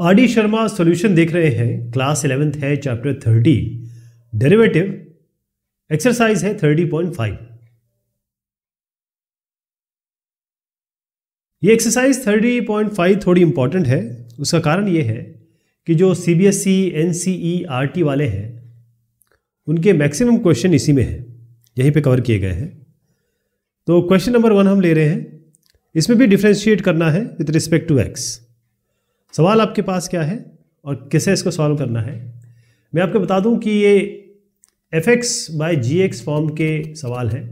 RD Sharma solution देख रहे हैं क्लास इलेवेंथ है चैप्टर थर्टी डेरिवेटिव एक्सरसाइज है थर्टी पॉइंट फाइव ये एक्सरसाइज थर्टी पॉइंट फाइव थोड़ी इंपॉर्टेंट है उसका कारण ये है कि जो C B S E N C E R T वाले हैं उनके मैक्सिमम क्वेश्चन इसी में है यहीं पे कवर किए गए हैं तो क्वेश्चन नंबर वन हम ले रहे हैं इसमें भी डिफ्रेंशिएट करना है विथ रिस्पेक्ट टू एक्स सवाल आपके पास क्या है और किसे इसको सॉल्व करना है मैं आपको बता दूं कि ये f x by g x form के सवाल हैं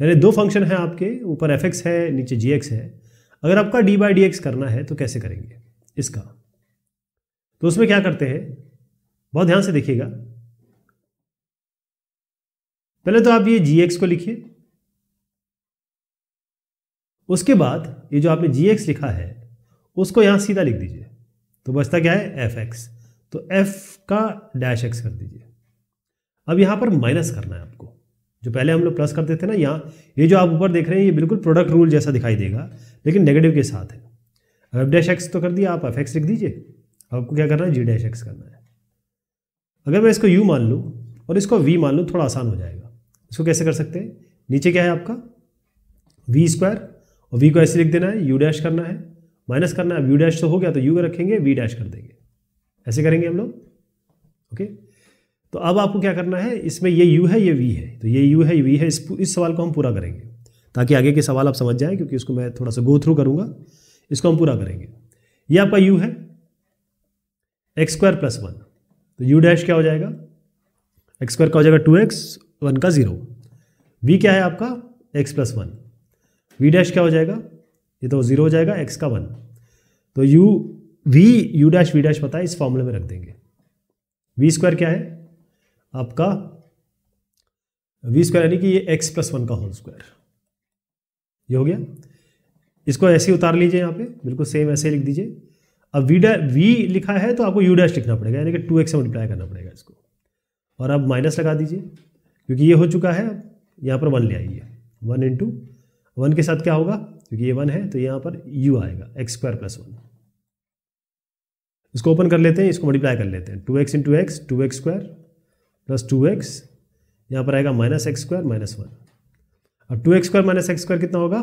यानी दो फंक्शन हैं आपके ऊपर एफ एक्स है नीचे जी एक्स है अगर आपका डी बाई डी एक्स करना है तो कैसे करेंगे इसका तो उसमें क्या करते हैं बहुत ध्यान से देखिएगा पहले तो आप ये जी एक्स को लिखिए उसके बाद ये जो आपने जी एक्स लिखा है उसको यहाँ सीधा लिख दीजिए तो बचता क्या है एफ एक्स तो एफ का डैश एक्स कर दीजिए अब यहाँ पर माइनस करना है आपको जो पहले हम लोग प्लस करते थे ना यहाँ ये जो आप ऊपर देख रहे हैं ये बिल्कुल प्रोडक्ट रूल जैसा दिखाई देगा लेकिन नेगेटिव के साथ है अब एफ डैश एक्स तो कर दिया आप एफ एक्स लिख दीजिए आपको क्या करना है जी डैश एक्स करना है अगर मैं इसको यू मान लूँ और इसको वी मान लूँ थोड़ा आसान हो जाएगा इसको कैसे कर सकते हैं नीचे क्या है आपका वी स्क्वायर और वी को ऐसे लिख देना है यू डैश करना है माइनस करना है यू डैश तो हो गया तो यू रखेंगे वी डैश कर देंगे ऐसे करेंगे हम लोग ओके तो अब आपको क्या करना है इसमें ये यू है ये वी है तो ये यू है वी है इस इस सवाल को हम पूरा करेंगे ताकि आगे के सवाल आप समझ जाएं क्योंकि इसको मैं थोड़ा सा गो थ्रू करूंगा इसको हम पूरा करेंगे ये आपका यू है एक्स स्क्वायर प्लस वन तो यू डैश क्या हो जाएगा एक्स स्क्वायर का हो जाएगा टू एक्स वन का ज़ीरो वी क्या है आपका x plus one v dash क्या हो जाएगा ये तो ज़ीरो हो जाएगा एक्स का वन तो u v u dash v dash पता है इस फॉर्मूले में रख देंगे वी स्क्वायर क्या है आपका वी स्क्वायर यानी कि ये एक्स प्लस वन का होल स्क्वायर ये हो गया इसको ऐसे उतार लीजिए यहाँ पे बिल्कुल सेम ऐसे लिख दीजिए अब वी डै वी लिखा है तो आपको यू डैश लिखना पड़ेगा यानी कि टू एक्स मल्टीप्लाई करना पड़ेगा इसको और अब माइनस लगा दीजिए क्योंकि ये हो चुका है यहाँ पर वन ले आइए वन इंटू वन के साथ क्या होगा क्योंकि तो ये वन है तो यहाँ पर यू आएगा एक्स स्क्वायर प्लस वन इसको ओपन कर लेते हैं इसको मल्टीप्लाई कर लेते हैं two x into x two x square plus two x यहाँ पर आएगा minus x square minus one अब two x square minus x square कितना होगा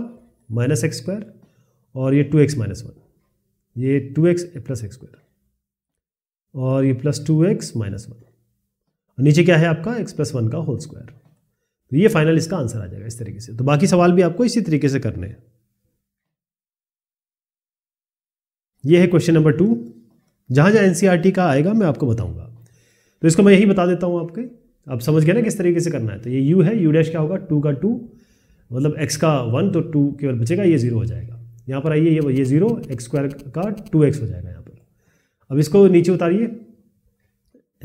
माइनस एक्स स्क्वायर और ये टू एक्स माइनस वन ये two x plus x square और ये plus two x minus one और नीचे क्या है आपका एक्स प्लस वन का होल स्क्वायर तो ये फाइनल इसका आंसर आ जाएगा इस तरीके से तो बाकी सवाल भी आपको इसी तरीके से करने हैं ये है क्वेश्चन नंबर टू जहां जहां एन e का आएगा मैं आपको बताऊंगा तो इसको मैं यही बता देता हूं आपके आप समझ गए ना किस तरीके से करना है तो ये यू है यू डैश क्या होगा टू का टू मतलब एक्स का वन तो टू केवल बचेगा ये जीरो हो जाएगा यहां पर आइए ये ये जीरो एक्स स्क्वायर का टू एक्स हो जाएगा यहाँ पर अब इसको नीचे उतारिए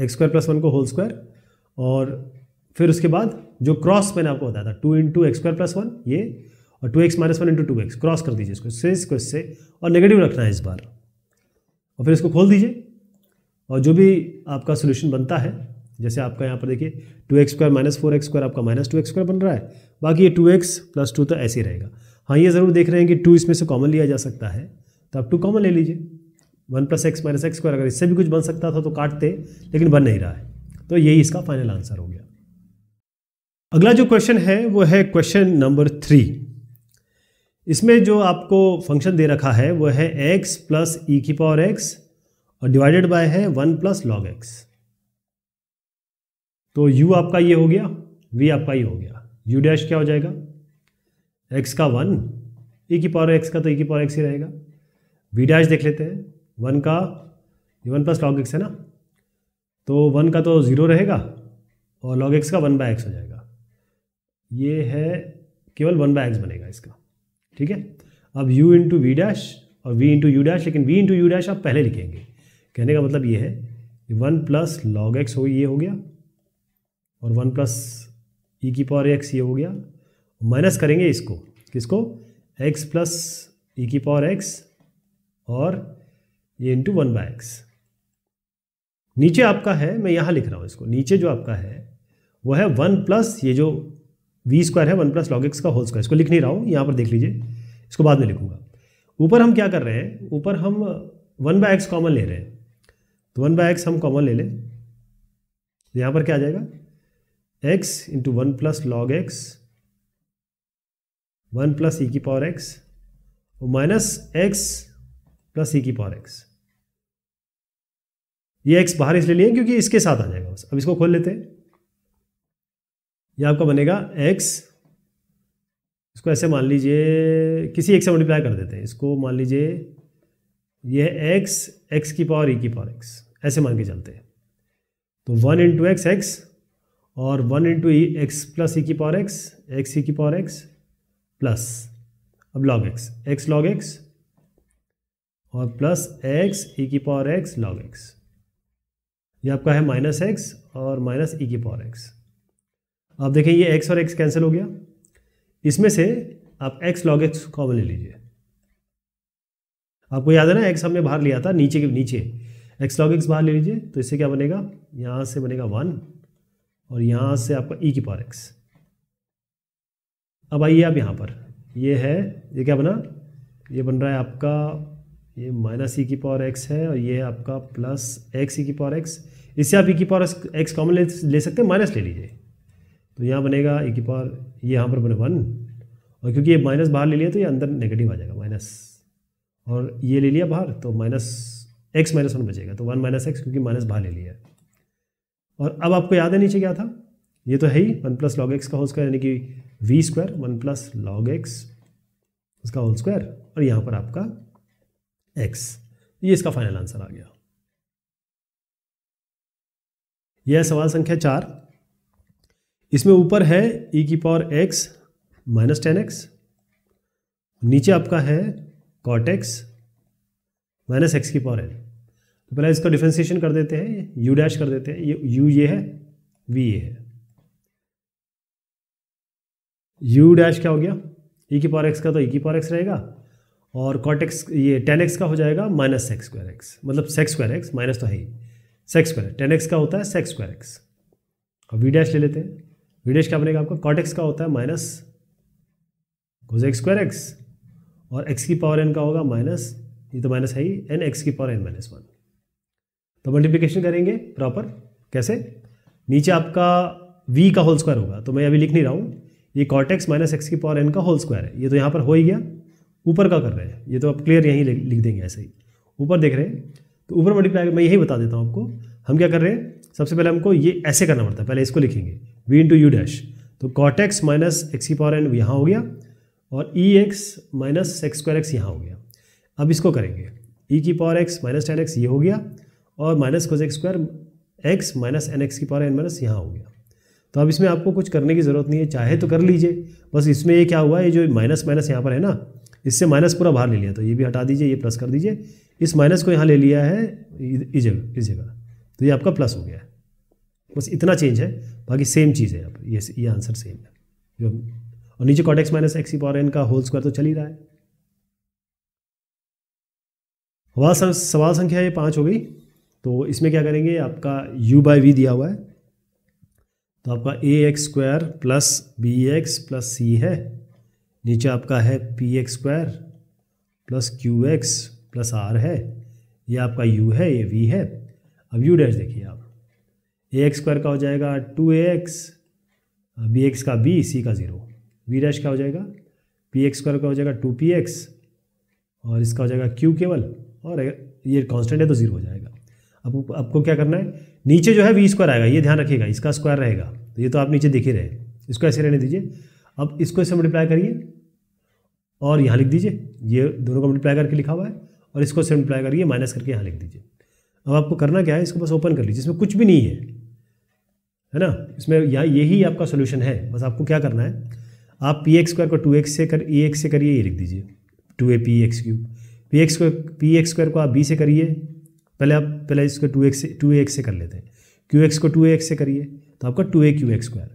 एक्स स्क्वायर प्लस वन को होल स्क्वायर और फिर उसके बाद जो क्रॉस मैंने आपको बताया था two into x square plus one ये और two x minus one into two x cross कर दीजिए इसको शेष को इससे और नेगेटिव रखना है इस बार और फिर इसको खोल दीजिए और जो भी आपका सोल्यूशन बनता है जैसे आपका यहाँ पर देखिए two x square minus four x square आपका माइनस टू एक्स स्क्वायर बन रहा है बाकी ये टू एक्स प्लस टू तो ऐसे ही रहेगा हाँ ये ज़रूर देख रहे हैं कि टू इसमें से कॉमन लिया जा सकता है तो आप टू कॉमन ले लीजिए one plus x minus x square अगर इससे भी कुछ बन सकता था तो काटते लेकिन बन नहीं रहा है तो यही इसका फाइनल आंसर हो गया अगला जो क्वेश्चन है वो है क्वेश्चन नंबर थ्री इसमें जो आपको फंक्शन दे रखा है वो है एक्स प्लस ई की पावर एक्स और डिवाइडेड बाय है वन प्लस लॉग एक्स तो यू आपका ये हो गया वी आपका ये हो गया यू डैश क्या हो जाएगा एक्स का वन ई e की पावर एक्स का तो ई e की पावर एक्स ही रहेगा वी डैश देख लेते हैं वन का ये वन प्लस लॉग एक्स है ना तो वन का तो ज़ीरो रहेगा और लॉग एक्स का वन बाय एक्स हो जाएगा ये है केवल वन बाय एक्स बनेगा इसका ठीक है अब u इंटू वी डैश और v इंटू यू डैश लेकिन v इंटू यू डैश आप पहले लिखेंगे कहने का मतलब ये है वन प्लस लॉग एक्स हो ये हो गया और वन प्लस ई e की पावर एक्स ये हो गया माइनस करेंगे इसको किसको एक्स प्लस ई e की पावर एक्स और ये इंटू वन बाय एक्स नीचे आपका है मैं यहाँ लिख रहा हूँ इसको नीचे जो आपका है वह है वन प्लस ये जो वी स्क्वायर है वन प्लस लॉग एक्स का होल स्क्वायर इसको लिख नहीं रहा हूँ यहाँ पर देख लीजिए इसको बाद में लिखूंगा ऊपर हम क्या कर रहे हैं ऊपर हम वन बाय एक्स कॉमन ले रहे हैं तो वन बाय एक्स हम कॉमन ले लें तो यहाँ पर क्या आ जाएगा x into one plus log x one plus e की पावर एक्स और माइनस एक्स प्लस ई की पावर एक्स ये एक्स बाहर इसलिए लिए क्योंकि इसके साथ आ जाएगा बस अब इसको खोल लेते हैं ये आपका बनेगा एक्स इसको ऐसे मान लीजिए किसी एक से मल्टीप्लाई कर देते हैं इसको मान लीजिए ये है एक्स एक्स की पावर ई e की पावर एक्स ऐसे मान के चलते हैं तो वन इंटू एक्स एक्स और one into e x plus e की पावर एक्स एक्स ई की पावर एक्स प्लस अब log x x log x और प्लस एक्स ई की पावर एक्स लॉग एक्स ये आपका है माइनस एक्स और माइनस ई e की पावर एक्स अब देखिए ये एक्स और एक्स कैंसिल हो गया इसमें से आप एक्स लॉग एक्स कॉमन ले लीजिए आपको याद है ना एक्स हमने बाहर लिया था नीचे के नीचे एक्स लॉग एक्स बाहर ले लीजिए तो इससे क्या बनेगा यहाँ से बनेगा वन और यहाँ से आपका ई e की पावर एक्स अब आइए आप यहाँ पर ये है ये क्या बना ये बन रहा है आपका ये माइनस ई e की पावर एक्स है और ये है आपका प्लस एक्स ई की पावर एक्स इससे आप ई e की पावर एक्स कॉमन ले, ले सकते हैं माइनस ले लीजिए तो यहाँ बनेगा एक ही पावर ये यहाँ पर बने वन और क्योंकि ये माइनस बाहर ले लिया तो ये अंदर नेगेटिव आ जाएगा माइनस और ये ले लिया बाहर तो माइनस एक्स माइनस वन बचेगा तो वन माइनस एक्स क्योंकि माइनस बाहर ले लिया और अब आपको याद है नीचे क्या था ये तो है ही वन प्लस लॉग एक्स का होल स्क्वायर यानी कि v square one plus log x उसका होल स्क्वायर और यहाँ पर आपका एक्स ये इसका फाइनल आंसर आ गया यह सवाल संख्या चार इसमें ऊपर है ई e की power x minus ten x नीचे आपका है कॉट एक्स माइनस एक्स की पावर n तो पहले इसका डिफ्रेंसिएशन कर देते हैं यू डैश कर देते हैं ये यू ये है वी ये है यू डैश क्या हो गया ई e की पावर एक्स का तो ई e की पावर एक्स रहेगा और cot x ये टेन एक्स का हो जाएगा माइनस सेक्स स्क्वायर एक्स मतलब सेक्स स्क्वायर एक्स माइनस तो है ही सेक्स स्क्वायर टेन एक्स का होता है सेक्स स्क्वायर एक्स और वी डैश ले लेते हैं विडेश क्या बनेगा आपका कॉटेक्स का होता है minus cos x square x और एक्स की पावर एन का होगा माइनस ये तो माइनस है ही एन एक्स की पावर एन माइनस वन तो मल्टीप्लिकेशन करेंगे प्रॉपर कैसे नीचे आपका वी का होल स्क्वायर होगा तो मैं अभी लिख नहीं रहा हूँ ये कॉटेक्स माइनस एक्स की पावर एन का होल स्क्वायर है ये तो यहाँ पर हो ही गया ऊपर का कर रहे हैं ये तो आप क्लियर यहीं लिख देंगे ऐसे ही ऊपर देख रहे हैं तो ऊपर मल्टीप्लाई मैं यही बता देता हूँ आपको हम क्या कर रहे हैं सबसे पहले हमको ये ऐसे करना पड़ता है पहले इसको लिखेंगे वी इंटू यू डैश तो कॉट एक्स माइनस एक्स की पावर एन यहाँ हो गया और e x minus x square x यहाँ हो गया अब इसको करेंगे ई e की power x minus ten x ये हो गया और minus cos x square x minus n x की पावर एन माइनस यहाँ हो गया तो अब इसमें आपको कुछ करने की ज़रूरत नहीं है चाहे तो कर लीजिए बस इसमें ये क्या हुआ ये जो माइनस माइनस यहाँ पर है ना इससे माइनस पूरा बाहर ले लिया तो ये भी हटा दीजिए ये प्लस कर दीजिए इस माइनस को यहाँ ले लिया है इस जगह इस जगह तो ये आपका प्लस हो गया है बस इतना चेंज है बाकी सेम चीज़ है अब ये ये आंसर सेम है जो और नीचे कॉटेक्स माइनस एक्सी पावर एन का होल स्क्वायर तो चल ही रहा है हमारा सवाल संख्या ये पाँच हो गई तो इसमें क्या करेंगे आपका यू बाई वी दिया हुआ है तो आपका a x square plus b x plus c है नीचे आपका है p x square plus q x plus r है ये आपका यू है ये वी है अब यू डैश देखिए आप ए एक्स स्क्वायर का हो जाएगा two a x b x का बी सी का ज़ीरो वी डैश का हो जाएगा पी एक्स स्क्वायर का हो जाएगा टू पी एक्स और इसका हो जाएगा क्यू केवल और ये कांस्टेंट है तो ज़ीरो हो जाएगा अब आपको क्या करना है नीचे जो है वी स्क्वायर आएगा ये ध्यान रखिएगा इसका स्क्वायर रहेगा तो ये तो आप नीचे देख ही रहे इसको ऐसे रहने दीजिए अब इसको ऐसे मल्टीप्लाई करिए और यहाँ लिख दीजिए ये दोनों को मल्टीप्लाई करके लिखा हुआ है और इसको से मल्टीप्लाई करिए माइनस करके यहाँ लिख दीजिए अब आपको करना क्या है इसको बस ओपन कर लीजिए इसमें कुछ भी नहीं है है ना इसमें या यही आपका सोल्यूशन है बस आपको क्या करना है आप पी एक्स स्क्वायर को टू एक्स से कर ए एक्स से करिए ये लिख दीजिए two a p x cube p x p x square को आप बी से करिए पहले आप पहले इसको टू एक्स से टू ए एक्स से कर लेते हैं क्यू एक्स को टू ए एक्स से करिए तो आपका two a q x square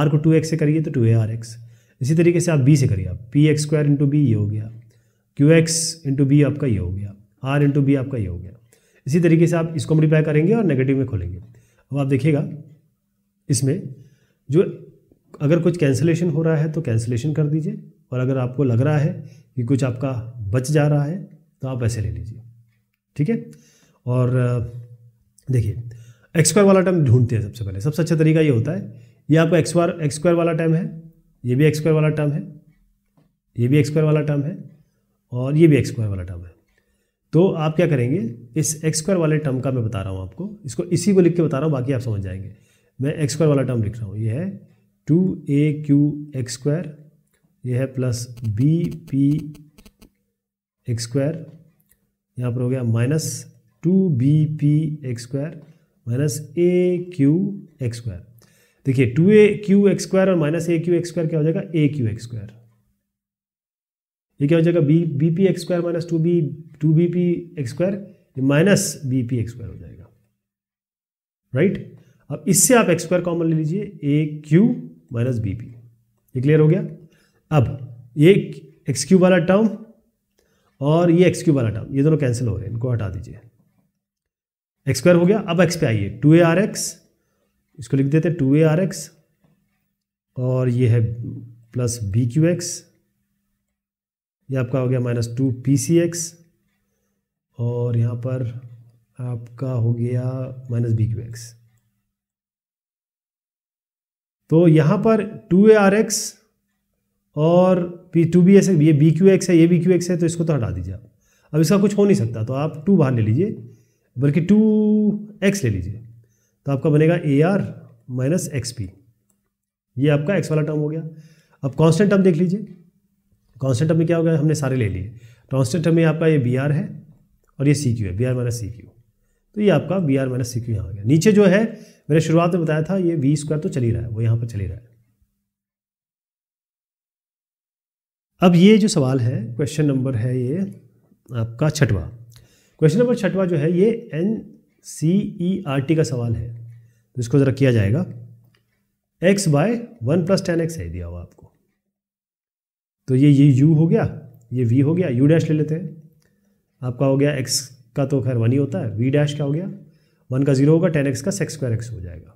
r को टू एक्स से करिए तो टू ए आर एक्स इसी तरीके से आप बी से करिए आप p x square into b ये हो गया क्यू एक्स इंटू बी आपका ये हो गया आर इंटू बी आपका ये हो गया इसी तरीके से आप इसको मल्टीप्लाई करेंगे और नेगेटिव में खोलेंगे अब आप देखिएगा इसमें जो अगर कुछ कैंसिलेशन हो रहा है तो कैंसिलेशन कर दीजिए और अगर आपको लग रहा है कि कुछ आपका बच जा रहा है तो आप ऐसे ले लीजिए ठीक है और देखिए एक्सक्वायर वाला टर्म ढूंढते हैं सबसे पहले सबसे अच्छा तरीका ये होता है ये आपका एक्सवार एक्सक्वायर वाला टर्म है ये भी एक्सक्वायर वाला टर्म है ये भी एक्सक्वायर वाला टर्म है और ये भी एक्सक्वायर वाला टर्म है तो आप क्या करेंगे इस एक्सक्वायर वाले टर्म का मैं बता रहा हूँ आपको इसको इसी को लिख के बता रहा हूँ बाकी आप समझ जाएंगे मैं एक्स स्क्वायर वाला टर्म लिख रहा हूँ ये है two a q x square ये है plus b p x square यहाँ पर हो गया minus two b p x square minus a q x square देखिए two a q x square और minus a q x square क्या हो जाएगा ए क्यू एक्स स्क्वायर ये क्या हो जाएगा b b p x square minus two b two b p x square minus b p x square हो जाएगा राइट right? अब इससे आप एक्स स्क्वायर कॉमन ले लीजिए a q minus b p ये क्लियर हो गया अब ये एक्स क्यू वाला टर्म और ये एक्स क्यू वाला टर्म ये दोनों कैंसिल हो रहे हैं इनको हटा दीजिए एक्स स्क्वायर हो गया अब एक्स पे आइए टू ए आर एक्स इसको लिख देते टू ए आर एक्स और ये है प्लस बी क्यू एक्स ये आपका हो गया minus two p c x और यहाँ पर आपका हो गया माइनस बी क्यू एक्स तो यहाँ पर टू ए आर एक्स और पी टू बी एस ये बी क्यू एक्स है ये बी क्यू एक्स है तो इसको तो हटा दीजिए आप अब इसका कुछ हो नहीं सकता तो आप टू बाहर ले लीजिए बल्कि टू एक्स ले लीजिए तो आपका बनेगा a r minus x p ये आपका एक्स वाला टर्म हो गया अब कांस्टेंट टर्म देख लीजिए कांस्टेंट टर्म में क्या हो गया हमने सारे ले लिए कांस्टेंट टर्म में आपका ये बी आर है और ये सी क्यू है b r minus c q तो ये आपका v r minus c q यहाँ आ गया नीचे जो है मैंने शुरुआत में बताया था ये वी स्क्वायर तो चल ही रहा है वो यहाँ पर चल ही रहा है अब ये जो सवाल है क्वेश्चन नंबर है ये आपका छठवा क्वेश्चन नंबर छठवा जो है ये N C E R T का सवाल है तो इसको ज़रा किया जाएगा x by one plus ten x है दिया हुआ आपको तो ये ये यू हो गया ये वी हो गया यू डैश ले लेते हैं आपका हो गया एक्स का तो खैर वन ही होता है वी डैश क्या हो गया वन का जीरो होगा टेन एक्स का सेक्स स्क्वायर एक्स हो जाएगा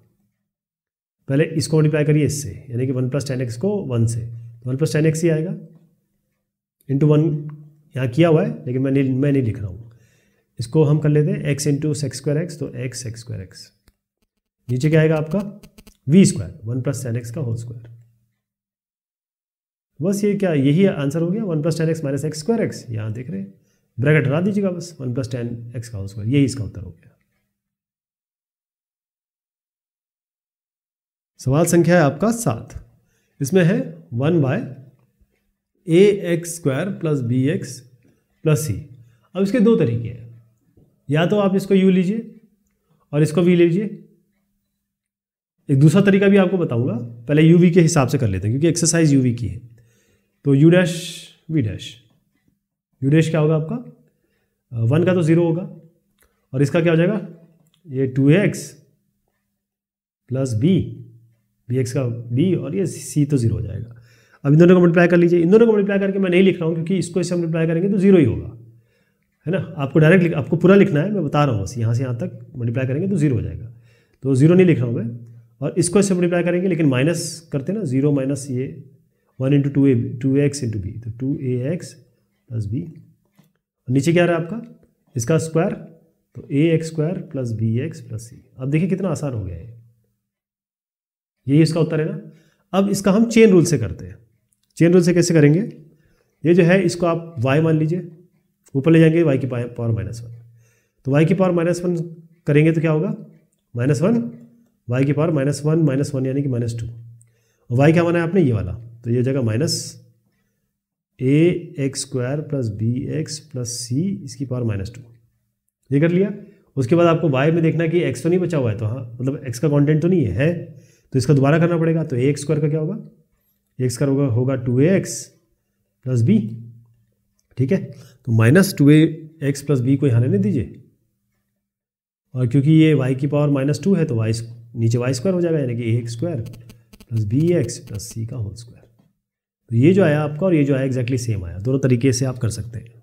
पहले इसको मल्टीप्लाई करिए इससे यानी कि वन प्लस टेन एक्स को वन से तो वन प्लस टेन एक्स ही आएगा इंटू वन यहाँ किया हुआ है लेकिन मैं नहीं मैं नहीं लिख रहा हूँ इसको हम कर लेते हैं x into sec square x तो एक्स सेक्स स्क्वायर एक्स नीचे क्या आएगा आपका v square one plus ten x का होल स्क्वायर बस ये क्या यही आंसर हो गया one plus ten x minus x square x यहाँ देख रहे हैं ब्रैकेट हटा दीजिएगा बस वन प्लस टेन एक्स का स्क्वायर यही इसका उत्तर हो गया सवाल संख्या है आपका सात इसमें है one by a x square plus b x plus c अब इसके दो तरीके हैं या तो आप इसको यू लीजिए और इसको वी लीजिए एक दूसरा तरीका भी आपको बताऊंगा पहले यू वी के हिसाब से कर लेते हैं क्योंकि एक्सरसाइज यू वी की है तो u dash v dash u क्या होगा आपका वन का तो ज़ीरो होगा और इसका क्या हो जाएगा ये two x plus b b x का बी और ये सी तो ज़ीरो हो जाएगा अब इन दोनों को मल्टीप्लाई कर लीजिए इन दोनों को मल्टीप्लाई करके मैं नहीं लिख रहा हूँ क्योंकि इसको इससे मल्टीप्लाई करेंगे तो ज़ीरो ही होगा है ना आपको डायरेक्ट आपको पूरा लिखना है मैं बता रहा हूँ बस यहाँ से यहाँ तक मल्टीप्लाई करेंगे तो ज़ीरो हो जाएगा तो ज़ीरो नहीं लिख रहा हूँ मैं और इसको इससे मल्टीप्लाई करेंगे लेकिन माइनस करते ना ज़ीरो माइनस ये one into two a two x into b तो two a x plus b नीचे क्या रहा है आपका इसका स्क्वायर तो a x square plus b x plus c अब देखिए कितना आसान हो गया है यही इसका उत्तर है ना अब इसका हम चेन रूल से करते हैं चेन रूल से कैसे करेंगे ये जो है इसको आप वाई मान लीजिए ऊपर ले जाएंगे वाई की पावर माइनस वन तो वाई की पावर माइनस वन करेंगे तो क्या होगा माइनस वन वाई की power minus one minus one यानी कि माइनस टू वाई क्या माना है आपने ये वाला तो ये जगह minus a x square plus b x plus c इसकी पावर माइनस टू ये कर लिया उसके बाद आपको वाई में देखना कि एक्स तो नहीं बचा हुआ है तो हाँ मतलब एक्स का कॉन्टेंट तो नहीं है, है तो इसका दोबारा करना पड़ेगा तो ए एक्स स्क्वायर का क्या होगा एक्स का होगा होगा two a x plus b ठीक है तो minus two x plus b को यहाँ लेने दीजिए और क्योंकि ये वाई की पावर माइनस टू है तो वाई नीचे वाई स्क्वायर हो जाएगा यानी कि a x square plus b x plus c का होल स्क्वायर तो ये जो आया आपका और ये जो आया एग्जैक्टली सेम आया दोनों तरीके से आप कर सकते हैं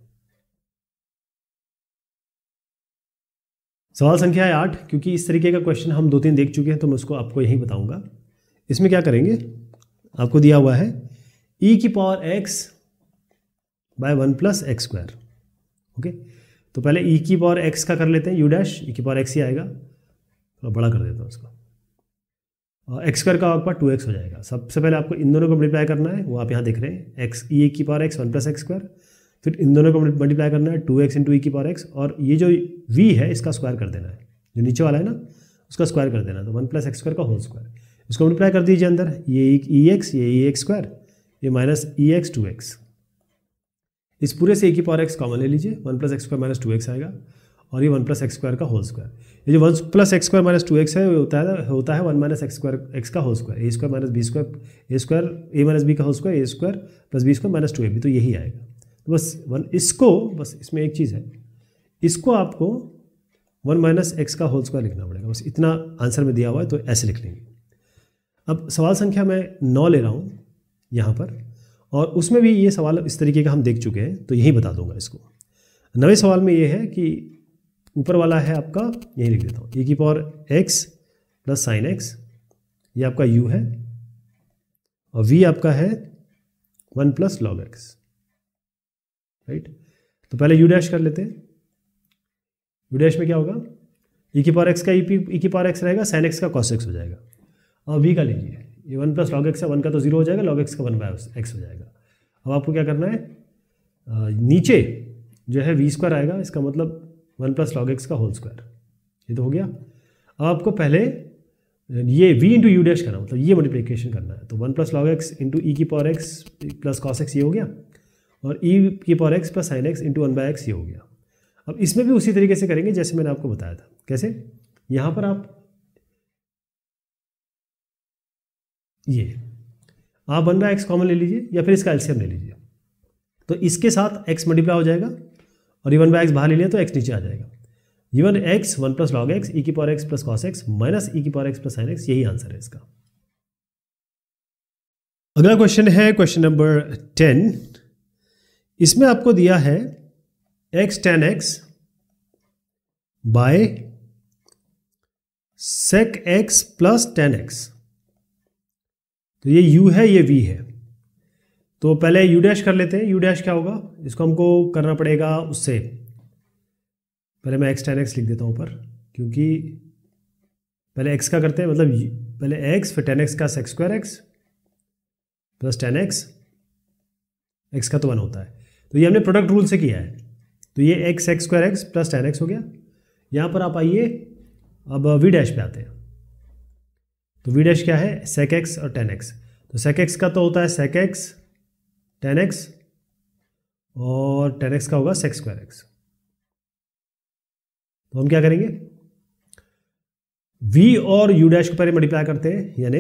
सवाल संख्या है आठ क्योंकि इस तरीके का क्वेश्चन हम दो तीन देख चुके हैं तो मैं उसको आपको यहीं बताऊंगा इसमें क्या करेंगे आपको दिया हुआ है e की power x by one plus x square okay तो पहले e की पावर x का कर लेते हैं u डैश e की पावर x ही आएगा थोड़ा तो बड़ा कर देता हूँ उसको एक्स स्क्वायर का आपका टू एक्स हो जाएगा सबसे पहले आपको इन दोनों को मल्टीप्लाई करना है वो आप यहाँ देख रहे हैं एक्स ई e e की power x one plus x square फिर इन दोनों को मल्टीप्लाई करना है टू एक्स इंटू ई की पावर एक्स और ये जो वी है इसका स्क्वायर कर देना है जो नीचे वाला है ना उसका स्क्वायर कर देना है तो वन प्लस एक्स स्क्वायर का होल स्क्वायर उसको मल्टीप्लाई कर दीजिए अंदर ये ई e, एक्स ये ई एक्स स्क्वायर ये minus e x two x इस पूरे से ए की पावर एक्स कॉमन ले लीजिए one plus x square minus two x आएगा और ये वन प्लस एक्स स्क्वायर का होल स्क्वायर ये जो one plus x square minus two x है होता है होता है one minus x square x का whole square a square minus b square a square a minus b का whole square a square plus b square minus two a b तो यही आएगा तो बस वन इसको बस इसमें एक चीज़ है इसको आपको वन माइनस एक्स का होल स्क्वायर लिखना पड़ेगा बस इतना आंसर में दिया हुआ है तो ऐसे लिख लेंगे अब सवाल संख्या मैं नौ ले रहा हूँ यहाँ पर और उसमें भी ये सवाल इस तरीके का हम देख चुके हैं तो यही बता दूंगा इसको नवे सवाल में ये है कि ऊपर वाला है आपका यही लिख देता हूँ ई की power x plus sine x ये आपका यू है और वी आपका है one plus log x right तो पहले यू डैश कर लेते हैं यू डैश में क्या होगा ई e की पावर एक्स का ई पी e की पावर एक्स रहेगा साइन एक्स का कॉस एक्स हो जाएगा और वी का लीजिए ये वन प्लस लॉग एक्स है वन का तो जीरो हो जाएगा लॉग एक्स का वन बाय एक्स हो जाएगा अब आपको क्या करना है नीचे जो है वी स्क्वायर आएगा इसका मतलब वन प्लस लॉग एक्स का होल स्क्वायर ये तो हो गया अब आपको पहले ये वी इंटू यू डैश करना मतलब ये मल्टीप्लीकेशन करना है तो one plus log x into e की power x plus cos x ये हो गया और ई e की power x plus sine x into one by x ये हो गया अब इसमें भी उसी तरीके से करेंगे जैसे मैंने आपको बताया था कैसे यहाँ पर आप ये आप वन बाय एक्स कॉमन ले लीजिए या फिर इसका एल्सियम ले लीजिए तो इसके साथ एक्स मल्टीप्लाई हो जाएगा और वन बाई एक्स बाहर ले लिया तो एक्स नीचे आ जाएगा even x one plus log x e की power x plus cos x minus e की power x plus sine x यही आंसर है इसका अगला क्वेश्चन है क्वेश्चन नंबर टेन इसमें आपको दिया है x ten x by sec x plus ten x तो ये यू है ये वी है तो पहले यू डैश कर लेते हैं यू डैश क्या होगा इसको हमको करना पड़ेगा उससे पहले मैं एक्स टेन एक्स लिख देता हूँ ऊपर क्योंकि पहले एक्स का करते हैं मतलब पहले एक्स फिर टेन एक्स का sec square x plus ten x x का तो वन होता है तो ये हमने प्रोडक्ट रूल से किया है तो ये x x square x plus ten x हो गया यहाँ पर आप आइए अब वी डैश पे आते हैं तो वी डैश क्या है सेक एक्स और टेन एक्स तो सेक एक्स का तो होता है सेक एक्स टेन एक्स और टेन एक्स का होगा सेक्स स्क्वायर एक्स तो हम क्या करेंगे v और u डैश के पहले मल्टीप्लाई करते हैं यानी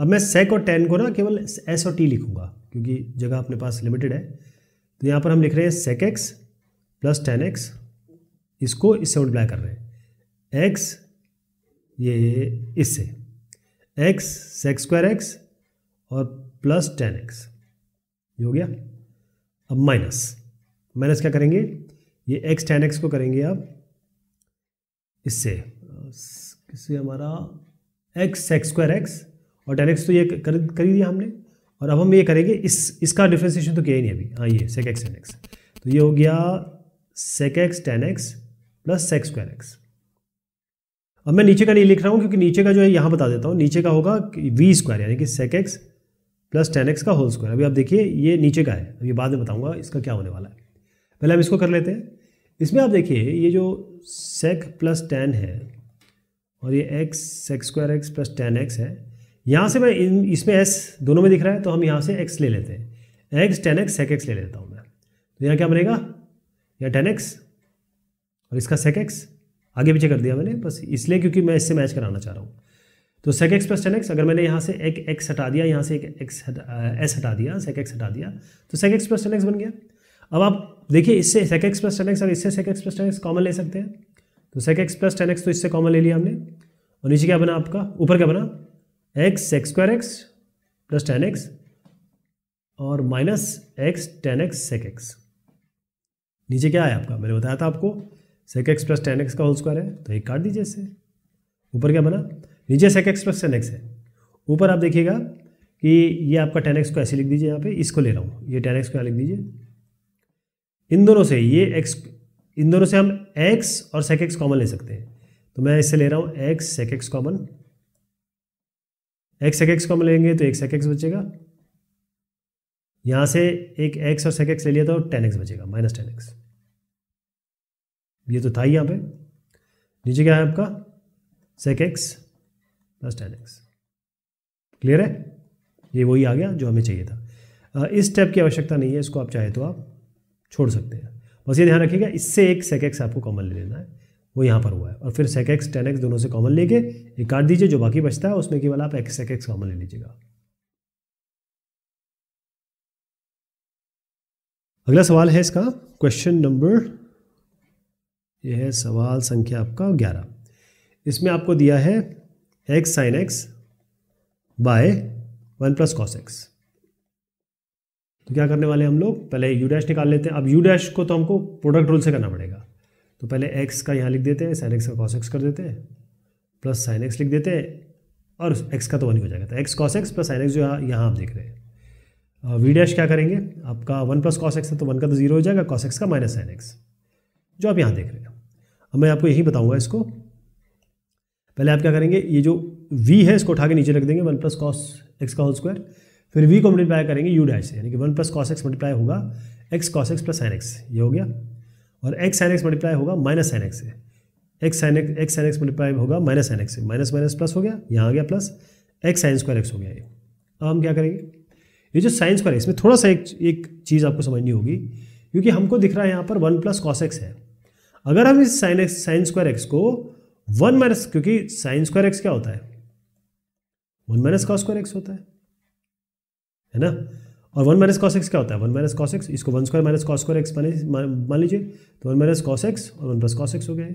अब मैं सेक और टेन को ना केवल s और t लिखूंगा क्योंकि जगह अपने पास लिमिटेड है तो यहां पर हम लिख रहे हैं sec x plus ten x इसको इससे मल्टीप्लाई कर रहे हैं x ये इससे x सेक्स स्क्वायर एक्स और प्लस टेन एक्स ये हो गया अब माइनस माइनस क्या करेंगे ये एक्स टेन एक्स को करेंगे आप इससे किससे हमारा एक्स एक्स स्क्वायर एक्स और टेन एक्स तो ये कर कर दिया हमने और अब हम ये करेंगे इस इसका डिफ्रेंसिएशन तो किया ही नहीं अभी हाँ ये सेक एक्स टेन एक्स तो ये हो गया sec x ten x plus sec square x अब मैं नीचे का नहीं लिख रहा हूँ क्योंकि नीचे का जो है यहाँ बता देता हूँ नीचे का होगा वी स्क्वायर यानी कि sec x plus ten x का होल स्क्वायर अभी आप देखिए ये नीचे का है अभी बाद में बताऊँगा इसका क्या होने वाला है पहले हम इसको कर लेते हैं इसमें आप देखिए ये जो सेक प्लस टेन है और ये x sec square x plus ten x है यहाँ से मैं इन इसमें एस दोनों में दिख रहा है तो हम यहाँ से एक्स ले लेते हैं x ten x sec x ले लेता हूँ मैं तो यहाँ क्या बनेगा यहाँ टेन एक्स और इसका सेक एक्स आगे पीछे कर दिया मैंने बस इसलिए क्योंकि मैं इससे मैच कराना चाह रहा हूँ तो sec x plus ten x अगर मैंने यहाँ से एक एक्स हटा दिया यहाँ से एक एक्स हटा एस हटा दिया सेक एक्स हटा दिया तो sec x plus ten x बन गया अब आप देखिए इससे sec x plus ten x और इससे sec x plus ten x common ले सकते हैं तो sec x plus ten x तो इससे कॉमन ले लिया हमने और नीचे क्या बना आपका ऊपर क्या बना x sex square x plus ten x और minus x ten x sec x नीचे क्या आया आपका मैंने बताया था आपको sec x plus ten x का होल स्क्वायर है तो एक काट दीजिए इससे ऊपर क्या बना नीचे sec x plus ten x है ऊपर आप देखिएगा कि ये आपका टेन एक्स को ऐसे लिख दीजिए यहाँ पे इसको ले रहा हूँ ये टेन एक्स को यहाँ लिख दीजिए इन दोनों से ये एक्स इन दोनों से हम एक्स और सेक एक्स कॉमन ले सकते हैं तो मैं इससे ले रहा हूँ x sec x common x sec x common लेंगे तो एक सेक एक्स बचेगा यहाँ से एक एक्स और सेक एक्स ले लिया तो टेन एक्स बचेगा माइनस टेन एक्स ये तो था ही यहाँ पे नीचे क्या है आपका sec x plus ten x clear है ये वही आ गया जो हमें चाहिए था इस स्टेप की आवश्यकता नहीं है इसको आप चाहे तो आप छोड़ सकते हैं बस ये ध्यान रखिएगा इससे एक सेक एक्स आपको कॉमन ले लेना है वो यहाँ पर हुआ है और फिर सेक एक्स टेन एक्स दोनों से कॉमन लेके एक काट दीजिए जो बाकी बचता है उसमें केवल आप एक्स सेक एक्स कॉमन ले लीजिएगा अगला सवाल है इसका क्वेश्चन नंबर यह है सवाल संख्या आपका ग्यारह इसमें आपको दिया है x sine x by one plus cos x तो क्या करने वाले हम लोग पहले यू डैश निकाल लेते हैं अब यू डैश को तो हमको प्रोडक्ट रूल से करना पड़ेगा तो पहले एक्स का यहाँ लिख देते हैं साइन एक्स का कॉस एक्स कर देते हैं प्लस साइन एक्स लिख देते हैं और एक्स का तो वन ही हो जाएगा तो x cos x plus sine x जो यहाँ आप देख रहे हैं वी डैश क्या करेंगे आपका वन प्लस कॉस एक्स है तो वन का तो जीरो हो जाएगा कॉस एक्स का माइनस साइन एक्स जो आप यहाँ देख रहे हैं अब मैं आपको यही बताऊँगा इसको पहले आप क्या करेंगे ये जो v है इसको उठा के नीचे रख देंगे वन प्लस कॉस एक्स का होल स्क्वायर फिर v को मल्टीप्लाई करेंगे u डैश से यानी कि one plus cos x multiply होगा x cos x plus sine x ये हो गया और x साइन एक्स मल्टीप्लाई होगा माइनस साइन एक्स से x sine x x sine x multiply होगा माइनस साइन एक्स से माइनस माइनस प्लस हो गया यहाँ आ गया plus x sine square x हो गया ये अब हम क्या करेंगे ये जो साइन स्क्वायर इसमें थोड़ा सा एक एक चीज़ आपको समझनी होगी क्योंकि हमको दिख रहा है यहाँ पर वन प्लस कॉस एक्स है अगर हम इस sine x sine square x को वन माइनस क्योंकि साइन स्क्वायर एक्स क्या होता है one minus cos square x होता है है ना और वन माइनस कॉस एक्स क्या होता है वन माइनस कॉस एक्स इसको one square minus cos square x मान लीजिए तो वन माइनस कॉस एक्स और वन प्लस कॉस एक्स हो गया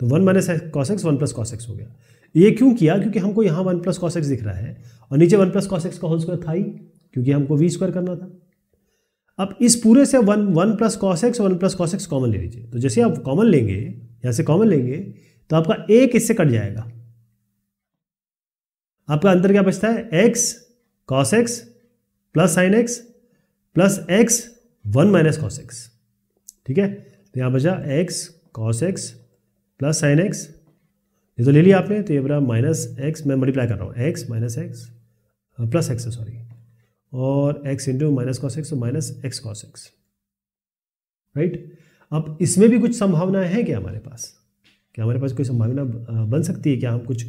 तो one minus cos x one plus cos x हो गया ये क्यों किया क्योंकि हमको यहाँ वन प्लस कॉस एक्स दिख रहा है और नीचे वन प्लस कॉस एक्स का होल स्क्वायर था ही क्योंकि हमको वी स्क्वायर करना था अब इस पूरे से one one plus cos x one plus cos x common ले लीजिए तो जैसे आप कॉमन लेंगे यहाँ से कॉमन लेंगे तो आपका एक इससे कट जाएगा आपका अंतर क्या बचता है x cos x plus sine x plus x one minus cos x ठीक है तो यहाँ बचा x cos x plus sine x ये तो ले लिया आपने तो ये बड़ा माइनस एक्स मैं मल्टीप्लाई कर रहा हूँ x minus x plus x sorry और x into minus cos x minus x cos x right अब इसमें भी कुछ संभावनाएं हैं क्या हमारे पास क्या हमारे पास कोई संभावना बन सकती है क्या हम कुछ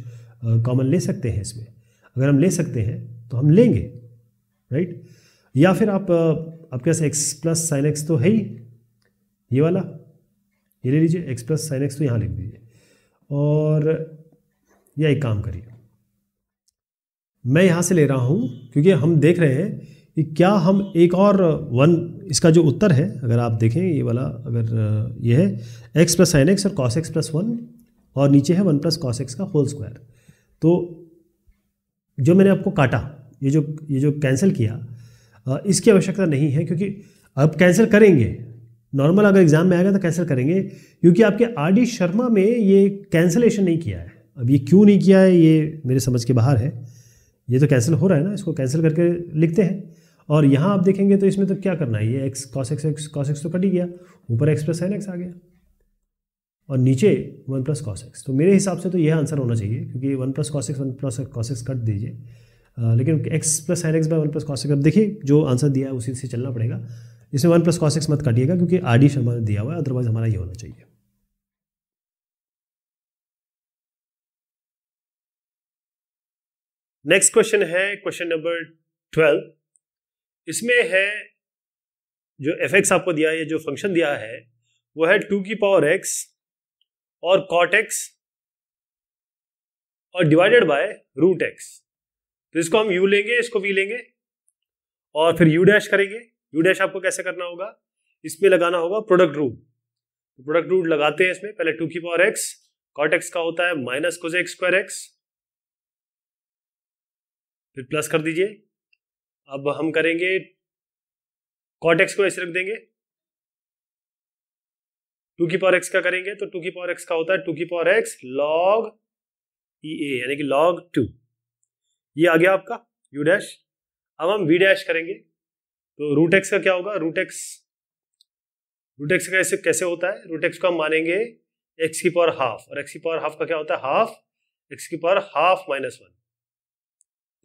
कॉमन ले सकते हैं इसमें अगर हम ले सकते हैं तो हम लेंगे राइट या फिर आप आपके पास एक्स प्लस साइन एक्स तो है ही ये वाला ये ले लीजिए एक्स प्लस साइन एक्स तो यहाँ लिख दीजिए और या एक काम करिए मैं यहाँ से ले रहा हूँ क्योंकि हम देख रहे हैं कि क्या हम एक और वन इसका जो उत्तर है अगर आप देखें ये वाला अगर ये है एक्स प्लस साइन एक्स और कॉस एक्स प्लस वन और नीचे है वन प्लस कॉस एक्स का होल स्क्वायर तो जो मैंने आपको काटा ये जो ये जो कैंसिल किया इसकी आवश्यकता नहीं है क्योंकि आप कैंसिल करेंगे नॉर्मल अगर एग्ज़ाम में आएगा तो कैंसिल करेंगे क्योंकि आपके आर डी शर्मा में ये कैंसिलेशन नहीं किया है अब ये क्यों नहीं किया है ये मेरे समझ के बाहर है ये तो कैंसिल हो रहा है ना इसको कैंसिल करके लिखते हैं और यहाँ आप देखेंगे तो इसमें तो क्या करना है ये x cos x x cos x तो कट ही गया ऊपर एक्स प्लस साइन एक्स आ गया और नीचे वन प्लस कॉस एक्स तो मेरे हिसाब से तो यह आंसर होना चाहिए क्योंकि one plus cos x one plus cos x cut दीजिए लेकिन x plus sine x by one plus cos x अब देखिए जो आंसर दिया है उसी से चलना पड़ेगा इसमें वन प्लस कॉस एक्स मत काटिएगा क्योंकि आर डी शर्मा ने दिया हुआ है अदरवाइज़ हमारा ये होना चाहिए नेक्स्ट क्वेश्चन है क्वेश्चन नंबर ट्वेल्व इसमें है जो एफ एक्स आपको दिया है जो फंक्शन दिया है वो है टू की पावर एक्स और कॉट एक्स और डिवाइडेड बाय रूट एक्स तो इसको हम यू लेंगे इसको वी लेंगे और फिर यू डैश करेंगे यू डैश आपको कैसे करना होगा इसमें लगाना होगा प्रोडक्ट रूट प्रोडक्ट रूट लगाते हैं इसमें पहले टू की पावर एक्स कॉट एक्स का होता है माइनस कोजेक्स स्क्वायर एक्स फिर प्लस कर दीजिए अब हम करेंगे कॉटेक्स को ऐसे रख देंगे टू की पावर एक्स का करेंगे तो टू की पावर एक्स का होता है टू की power x log e a यानी कि लॉग टू ये आ गया आपका यू डैश अब हम वी डैश करेंगे तो रूट एक्स का क्या होगा रूट एक्स रूट एक्स का ऐसे कैसे होता है रूट एक्स को हम मानेंगे एक्स की पावर हाफ और एक्स की पावर हाफ का क्या होता है हाफ एक्स की पावर हाफ माइनस वन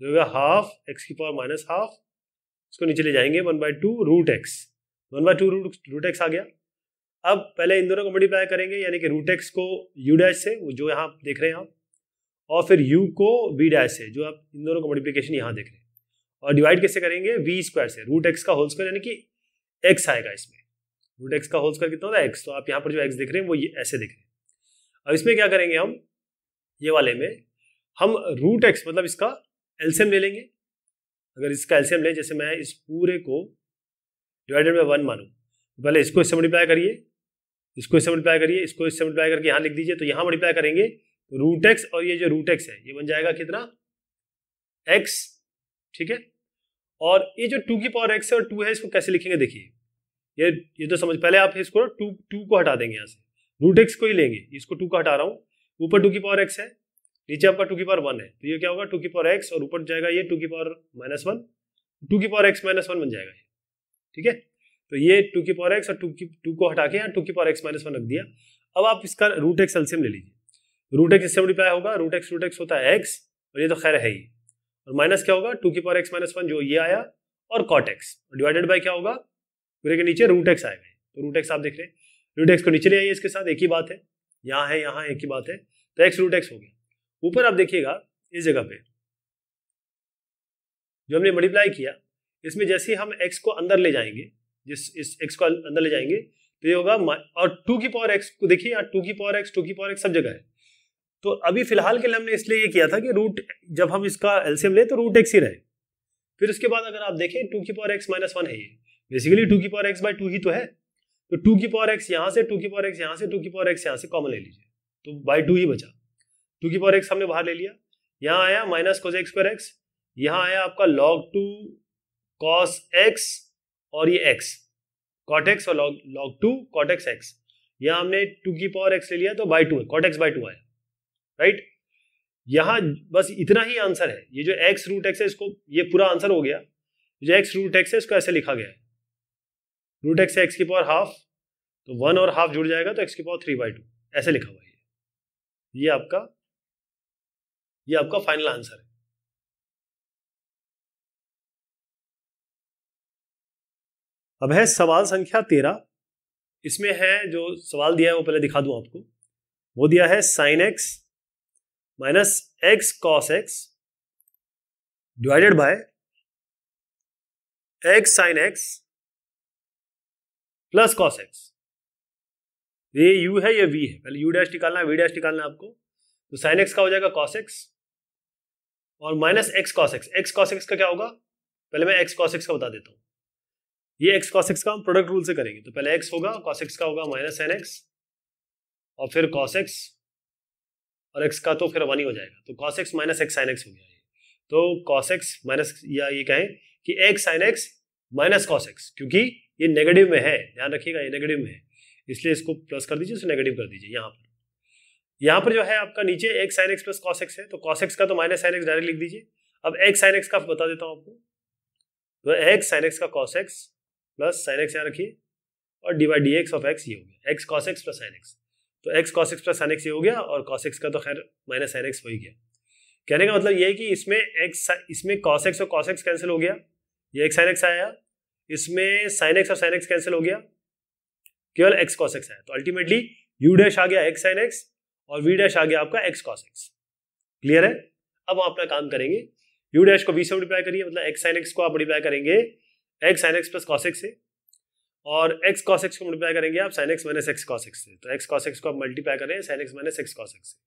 जो होगा हाफ एक्स की पावर माइनस हाफ इसको नीचे ले जाएंगे one by two root x one by two root root x आ गया अब पहले इन दोनों को मल्टीप्लाई करेंगे यानी कि रूट एक्स को यू डैश से जो यहाँ देख रहे हैं आप और फिर यू को वी डैश से जो आप इन दोनों को मल्टीप्लीकेशन यहाँ देख रहे हैं और डिवाइड कैसे करेंगे वी स्क्वायर से रूट एक्स का होल स्क्वायर यानी कि एक्स आएगा इसमें रूट एक्स का होल स्क्वायर कितना होता है एक्स तो आप यहाँ पर जो एक्स देख रहे हैं वो ये ऐसे देख रहे हैं अब इसमें क्या करेंगे हम ये वाले में हम रूट एक्स मतलब इसका एल्सियम ले लेंगे अगर इसका एल्सियम लें जैसे मैं इस पूरे को डिवाइडेड में वन मानूँ पहले इसको इससे मल्टीप्लाई करिए इसको इससे मल्टीप्लाई करिए इसको इससे मल्टीप्लाई करके यहाँ लिख दीजिए तो यहाँ मल्टीप्लाई करेंगे तो रूट एक्स और ये जो रूट एक्स है ये बन जाएगा कितना एक्स ठीक है और ये जो टू की पावर एक्स है और टू है इसको कैसे लिखेंगे देखिए ये ये तो समझ पहले आप इसको टू टू को हटा देंगे यहाँ से रूट एक्स को ही लेंगे इसको टू का हटा रहा हूँ ऊपर टू की पावर एक्स है नीचे आपका टू की पावर वन है तो ये क्या होगा टू की पावर एक्स और ऊपर जाएगा ये टू की पावर माइनस वन टू की पावर एक्स माइनस वन बन जाएगा ये ठीक है तो ये टू की पावर एक्स और टू की टू को हटा के यहाँ टू की पावर एक्स माइनस वन रख दिया अब आप इसका रूट एक्स एल्सियम ले लीजिए रूट एक्स इससे मल्टीप्लाई होगा रूट एक्स रूट एक्स होता है एक्स और ये तो खैर है ही और माइनस क्या होगा टू की पावर एक्स माइनस वन जो ये आया और कॉट एक्स डिवाइडेड बाई क्या होगा पूरे के नीचे रूट एक्स आएगा तो रूट एक्स आप देख रहे हैं रूट एक्स को नीचे ले आइए इसके साथ एक ही बात है यहाँ है यहाँ एक ही बात है तो एक्स रूट एक्स हो गया ऊपर आप देखिएगा इस जगह पे जो हमने मल्टीप्लाई किया इसमें जैसे हम एक्स को अंदर ले जाएंगे जिस इस एक्स को अंदर ले जाएंगे तो ये होगा और टू की पावर एक्स को देखिए यहाँ टू की पावर एक्स टू की पावर एक्स सब जगह है तो अभी फिलहाल के लिए हमने इसलिए ये किया था कि रूट जब हम इसका एल्सियम ले तो रूट एक्स ही रहे फिर उसके बाद अगर आप देखें टू की पावर एक्स माइनस वन है ये बेसिकली टू की पावर एक्स बाई टू ही तो है तो टू की पावर एक्स यहाँ से टू की पावर एक्स यहाँ से टू की पावर एक्स यहाँ से कॉमन ले लीजिए तो बाई टू ही बचा टू की पावर एक्स हमने बाहर ले लिया यहाँ आया माइनस कोज एक्स पर एक्स यहाँ आया आपका लॉग टू कॉस एक्स और ये एक्स कॉट एक्स और log log two cot x x यहाँ हमने टू की पावर एक्स ले लिया तो बाई टू है कॉट एक्स बाई टू आया राइट यहाँ बस इतना ही आंसर है ये जो एक्स रूट एक्स है इसको ये पूरा आंसर हो गया जो एक्स रूट एक्स है इसको ऐसे लिखा गया रूट एक्स एक्स की पावर हाफ तो वन और हाफ जुड़ जाएगा तो एक्स की पावर थ्री बाई टू ऐसे लिखा हुआ है ये आपका ये आपका फाइनल आंसर है अब है सवाल संख्या तेरह इसमें है जो सवाल दिया है वो पहले दिखा दूं आपको वो दिया है sine x minus x cos x divided by x sine x plus cos x ये यू है ये वी है पहले यू डैश निकालना है वी डैश निकालना है आपको तो साइन एक्स का हो जाएगा कॉस एक्स और minus x cos x x cos x का क्या होगा पहले मैं एक्स कॉस एक्स का बता देता हूँ ये एक्स कॉस एक्स का हम प्रोडक्ट रूल से करेंगे तो पहले एक्स होगा कॉस एक्स का होगा माइनस एन एक्स और फिर कॉस एक्स और एक्स का तो फिर वन ही हो जाएगा तो cos x minus x sine x हो गया ये तो कॉस एक्स माइनस या ये कहें कि x sine x minus cos x क्योंकि ये नेगेटिव में है ध्यान रखिएगा ये नेगेटिव में है इसलिए इसको प्लस कर दीजिए इसको नेगेटिव कर दीजिए यहाँ पर यहाँ पर जो है आपका नीचे x sine x plus cos x है तो कॉस एक्स का तो माइनस साइन एक्स डायरेक्ट लिख दीजिए अब एक्स साइन एक्स का बता देता हूँ आपको तो एक्स साइन एक्स का cos x plus sine x यहाँ रखिए और divide d x of x ये हो गया x cos x plus sine x तो x cos x plus sine x ये हो गया और कॉस एक्स का तो खैर माइनस साइन एक्स हो ही गया कहने का मतलब ये है कि इसमें एक्स इसमें कॉस एक्स और कॉस एक्स कैंसिल हो गया ये एक्स साइन एक्स आया इसमें साइन एक्स और साइन एक्स कैंसिल हो गया केवल एक्स कॉस एक्स आया तो अल्टीमेटली यू डैश आ गया एक्स साइन एक्स और वी डैश आ गया आपका एक्स कॉस एक्स क्लियर है अब हम अपना काम करेंगे यू डैश को वी से मल्टीप्लाई करिए मतलब एक्स साइन एक्स को आप मल्टीप्लाई करेंगे x sine x plus cos x से और एक्स कॉस एक्स को मल्टीप्लाई करेंगे आप sine x minus x cos x से तो एक्स कॉस एक्स को आप मल्टीप्लाई करें sine x minus x cos x से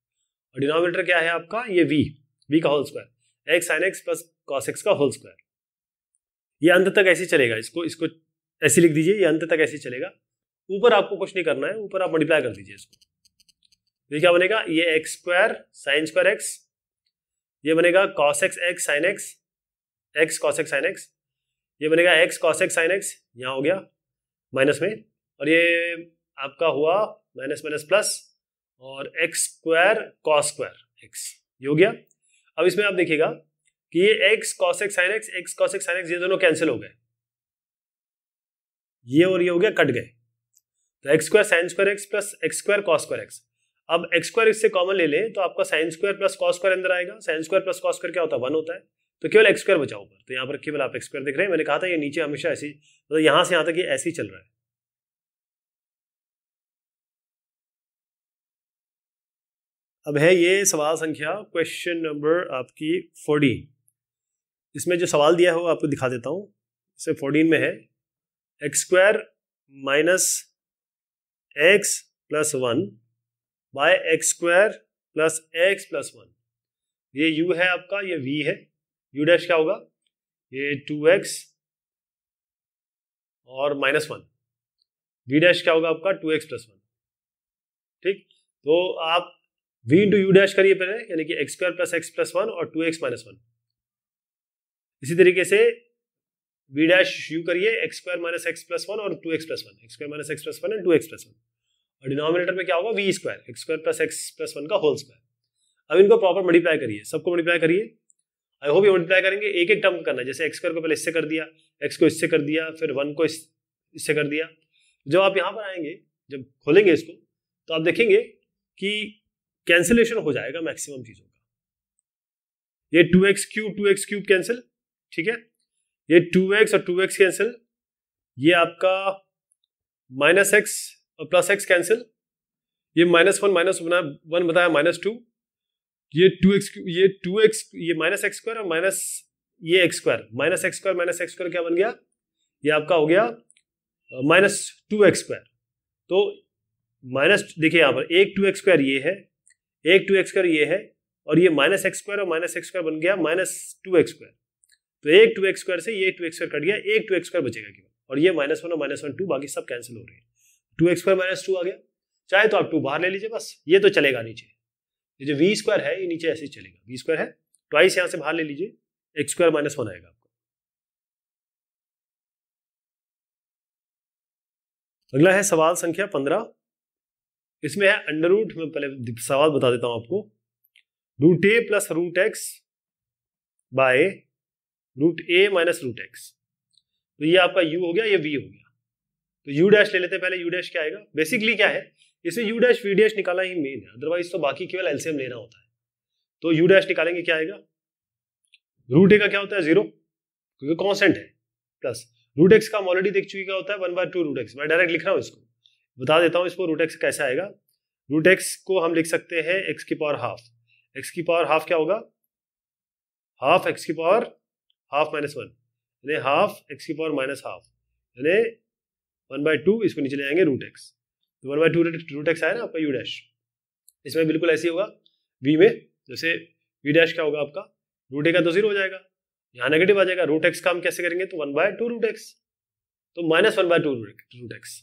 और डिनोमिनेटर क्या है आपका ये वी वी का whole square x sine x plus cos x का होल स्क्वायर ये अंत तक ऐसे चलेगा इसको इसको ऐसे लिख दीजिए ये अंत तक ऐसे चलेगा ऊपर आपको कुछ नहीं करना है ऊपर आप मल्टीप्लाई कर दीजिए इसको ये क्या बनेगा ये x square sine square x ये बनेगा cos x x sine x x cos x sine x ये बनेगा x cos x sine x यहाँ हो गया माइनस में और ये आपका हुआ माइनस माइनस प्लस और x square cos square x ये हो गया अब इसमें आप देखिएगा कि ये x cos x sine x x cos x sine x ये दोनों कैंसिल हो गए ये और ये हो गया कट गए तो x square sine square x plus x square cos square x अब एक्स स्क्वायर इससे कॉमन ले लें तो आपका sine square plus cos square अंदर आएगा sine square plus cos square क्या होता है वन होता है तो केवल एक्स स्क्वायर बचा ऊपर तो यहाँ पर केवल आप एक्स स्क्वायर देख रहे हैं मैंने कहा था ये नीचे हमेशा ऐसी मतलब तो यहाँ से यहाँ तक ये ऐसे ही चल रहा है अब है ये सवाल संख्या क्वेश्चन नंबर आपकी फोर्टीन इसमें जो सवाल दिया है वो आपको दिखा देता हूँ इसे फोर्टीन में है x square minus x plus one by x square plus x plus one ये यू है आपका ये वी है यू डैश क्या होगा ये टू एक्स और माइनस वन वी डैश क्या होगा आपका टू एक्स प्लस वन ठीक तो आप वी इंटू यू डैश करिए पहले यानी कि x square plus x plus one और टू एक्स माइनस वन इसी तरीके से वी डैश यू करिए x square minus x plus one और two x plus one x square minus x plus one and two x plus one और denominator में क्या होगा v square x square plus x plus one का whole square अब इनको proper multiply करिए सबको मल्टीप्लाई करिए आई होप ये मल्टीप्लाई करेंगे एक एक टर्म करना जैसे एक्स स्क्वायर को पहले इससे कर दिया एक्स को इससे कर दिया फिर वन को इससे कर दिया जब आप यहाँ पर आएंगे जब खोलेंगे इसको तो आप देखेंगे कि कैंसिलेशन हो जाएगा मैक्सिमम चीज़ों का ये two x cube two x cube cancel ठीक है ये टू एक्स और टू एक्स कैंसिल ये आपका माइनस एक्स और प्लस एक्स कैंसिल ये माइनस वन माइनस बना वन बताया माइनस टू ये टू एक्स ये टू एक्स ये माइनस एक्स स्क्वायर और माइनस ये x square minus x square minus x square क्या बन गया ये आपका हो गया माइनस टू एक्स स्क्वायर तो माइनस देखिए यहाँ पर एक टू एक्स स्क्वायर ये है एक टू एक्स स्क्वायर ये है और ये माइनस एक्स स्क्वायर और माइनस एक्स स्क्वायर बन गया माइनस टू एक्स स्क्वायर तो एक टू एक्स स्क्वायर से ये टू एक्स स्क्वायर कट गया एक टू एक्स स्क्वायर बचेगा केवल और ये माइनस वन और माइनस वन टू बाकी सब कैंसिल हो रहे हैं two x square minus two आ गया चाहे तो आप टू बाहर ले लीजिए बस ये तो चलेगा नीचे ये जो वी स्क्वायर है ये नीचे ऐसे ही चलेगा वी स्क्वायर है ट्वाइस यहाँ से बाहर ले लीजिए एक्स स्क्वायर माइनस वन आएगा आपको अगला है सवाल संख्या पंद्रह इसमें है अंडर रूट मैं पहले सवाल बता देता हूँ आपको root a plus root x by root a minus root x तो ये आपका यू हो गया ये वी हो गया तो यू डैश ले लेते हैं पहले यू डैश क्या आएगा बेसिकली क्या है इसे यू डैश वी डैश निकालना ही मेन है अदरवाइज तो बाकी केवल एलसीएम लेना होता है तो यू डैश निकालेंगे क्या आएगा रूट ए का क्या होता है जीरो क्योंकि कॉन्सेंट है प्लस रूट एक्स का हम ऑलरेडी देख चुके क्या होता है one by two root x मैं डायरेक्ट लिख रहा हूँ इसको बता देता हूँ इसको रूट एक्स कैसे आएगा रूट एक्स को हम लिख सकते हैं एक्स की पावर हाफ एक्स की पावर हाफ क्या होगा हाफ एक्स की पावर हाफ माइनस वन यानी हाफ एक्स की पावर माइनस हाफ यानी वन बाई टू इसको नीचे ले जाएंगे रूट एक्स तो one by two root x आया ना आपका यू डैश इसमें बिल्कुल ऐसे होगा वी में जैसे वी डैश क्या होगा आपका रूट ए का तो जीरो हो जाएगा यहाँ नेगेटिव आ जाएगा रूट एक्स का हम कैसे करेंगे तो one by two root x तो minus one by two root x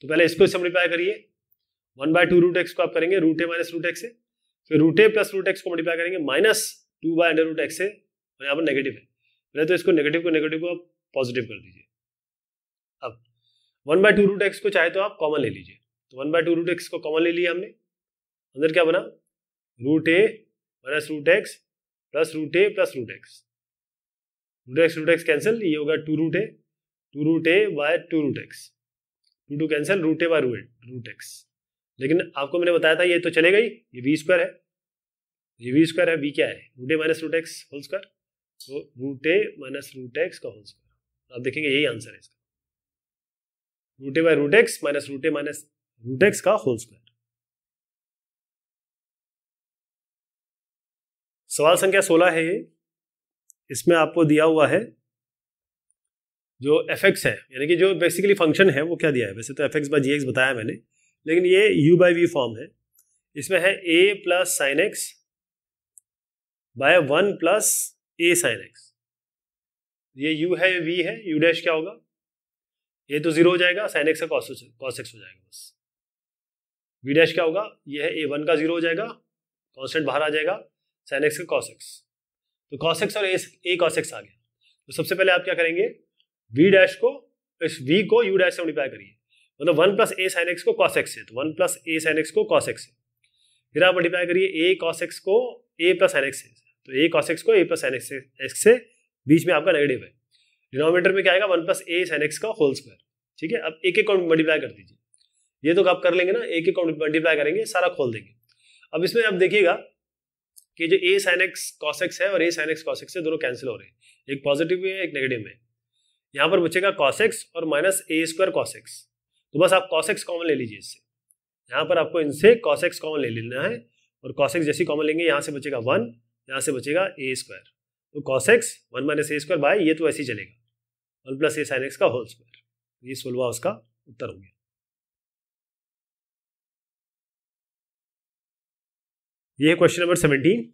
तो पहले इसको मल्टीप्लाई करिए one by two root x को आप करेंगे root a minus root x से फिर root a plus root x को मल्टीप्लाई करेंगे minus two by under root x से और यहाँ पर नेगेटिव है पहले तो इसको नेगेटिव को नेगेटिव को आप पॉजिटिव कर दीजिए one by two root x को चाहे तो आप कॉमन ले लीजिए तो one by two root x को कॉमन ले लिया हमने अंदर क्या बना root a minus root x plus root a plus root x root x root x cancel ये होगा two root a two root a by two root x two two cancel root a by root x लेकिन आपको मैंने बताया था ये तो चले गई ये वी स्क्वायर है ये वी स्क्वायर है वी क्या है root a minus root x whole square तो root a minus root x का होल स्क्वायर आप देखेंगे यही आंसर है इसका root a by root x minus root a minus root x का होल स्क्वायर सवाल संख्या सोलह है ये इसमें आपको दिया हुआ है जो एफ एक्स है यानी कि जो बेसिकली फंक्शन है वो क्या दिया है वैसे तो f x by g x बताया मैंने लेकिन ये यू बाई वी फॉर्म है इसमें है a plus sine x by one plus a sine x ये यू है वी है यू डैश क्या होगा ये तो जीरो हो जाएगा साइन एक्स का कॉस एक्स हो जाएगा बस वी डैश क्या होगा ये है ए वन का जीरो हो जाएगा कॉन्स्टेंट बाहर आ जाएगा साइन एक्स का कॉस एक्स तो कॉस एक्स और ए कॉस एक्स आ गया तो सबसे पहले आप क्या करेंगे वी डैश को इस वी को यू डैश से मल्टीप्लाई करिए मतलब one plus a sine x को कॉस एक्स है तो one plus a sine x को कॉस एक्स है फिर आप मल्टीप्लाई करिए ए कॉस एक्स को ए प्लस साइन एक्स है तो ए कॉस एक्स को ए प्लस साइन एक्स से बीच में आपका नेगेटिव है डिनोमीटर में क्या आएगा one plus a sine x का होल स्क्वायर ठीक है अब एक एक काउंट मल्टीप्लाई कर दीजिए ये तो आप कर लेंगे ना एक एक काउंट मल्टीप्लाई करेंगे सारा खोल देंगे अब इसमें आप देखिएगा कि जो a sine x cos x है और a sine x cos x है दोनों कैंसिल हो रहे हैं एक पॉजिटिव है एक नेगेटिव है यहाँ पर बचेगा कॉस एक्स और minus a square cos x तो बस आप कॉस एक्स कॉमन ले लीजिए इससे यहाँ पर आपको इनसे कॉस एक्स कॉमन ले लेना है और कॉस एक्स जैसी कॉमन लेंगे यहाँ से बचेगा वन यहाँ से बचेगा ए स्क्वायर तो cos x one minus a square by ये तो ऐसे ही चलेगा one plus a sine x का होल स्क्वायर ये सोलवा उसका उत्तर हो गया ये क्वेश्चन नंबर सेवनटीन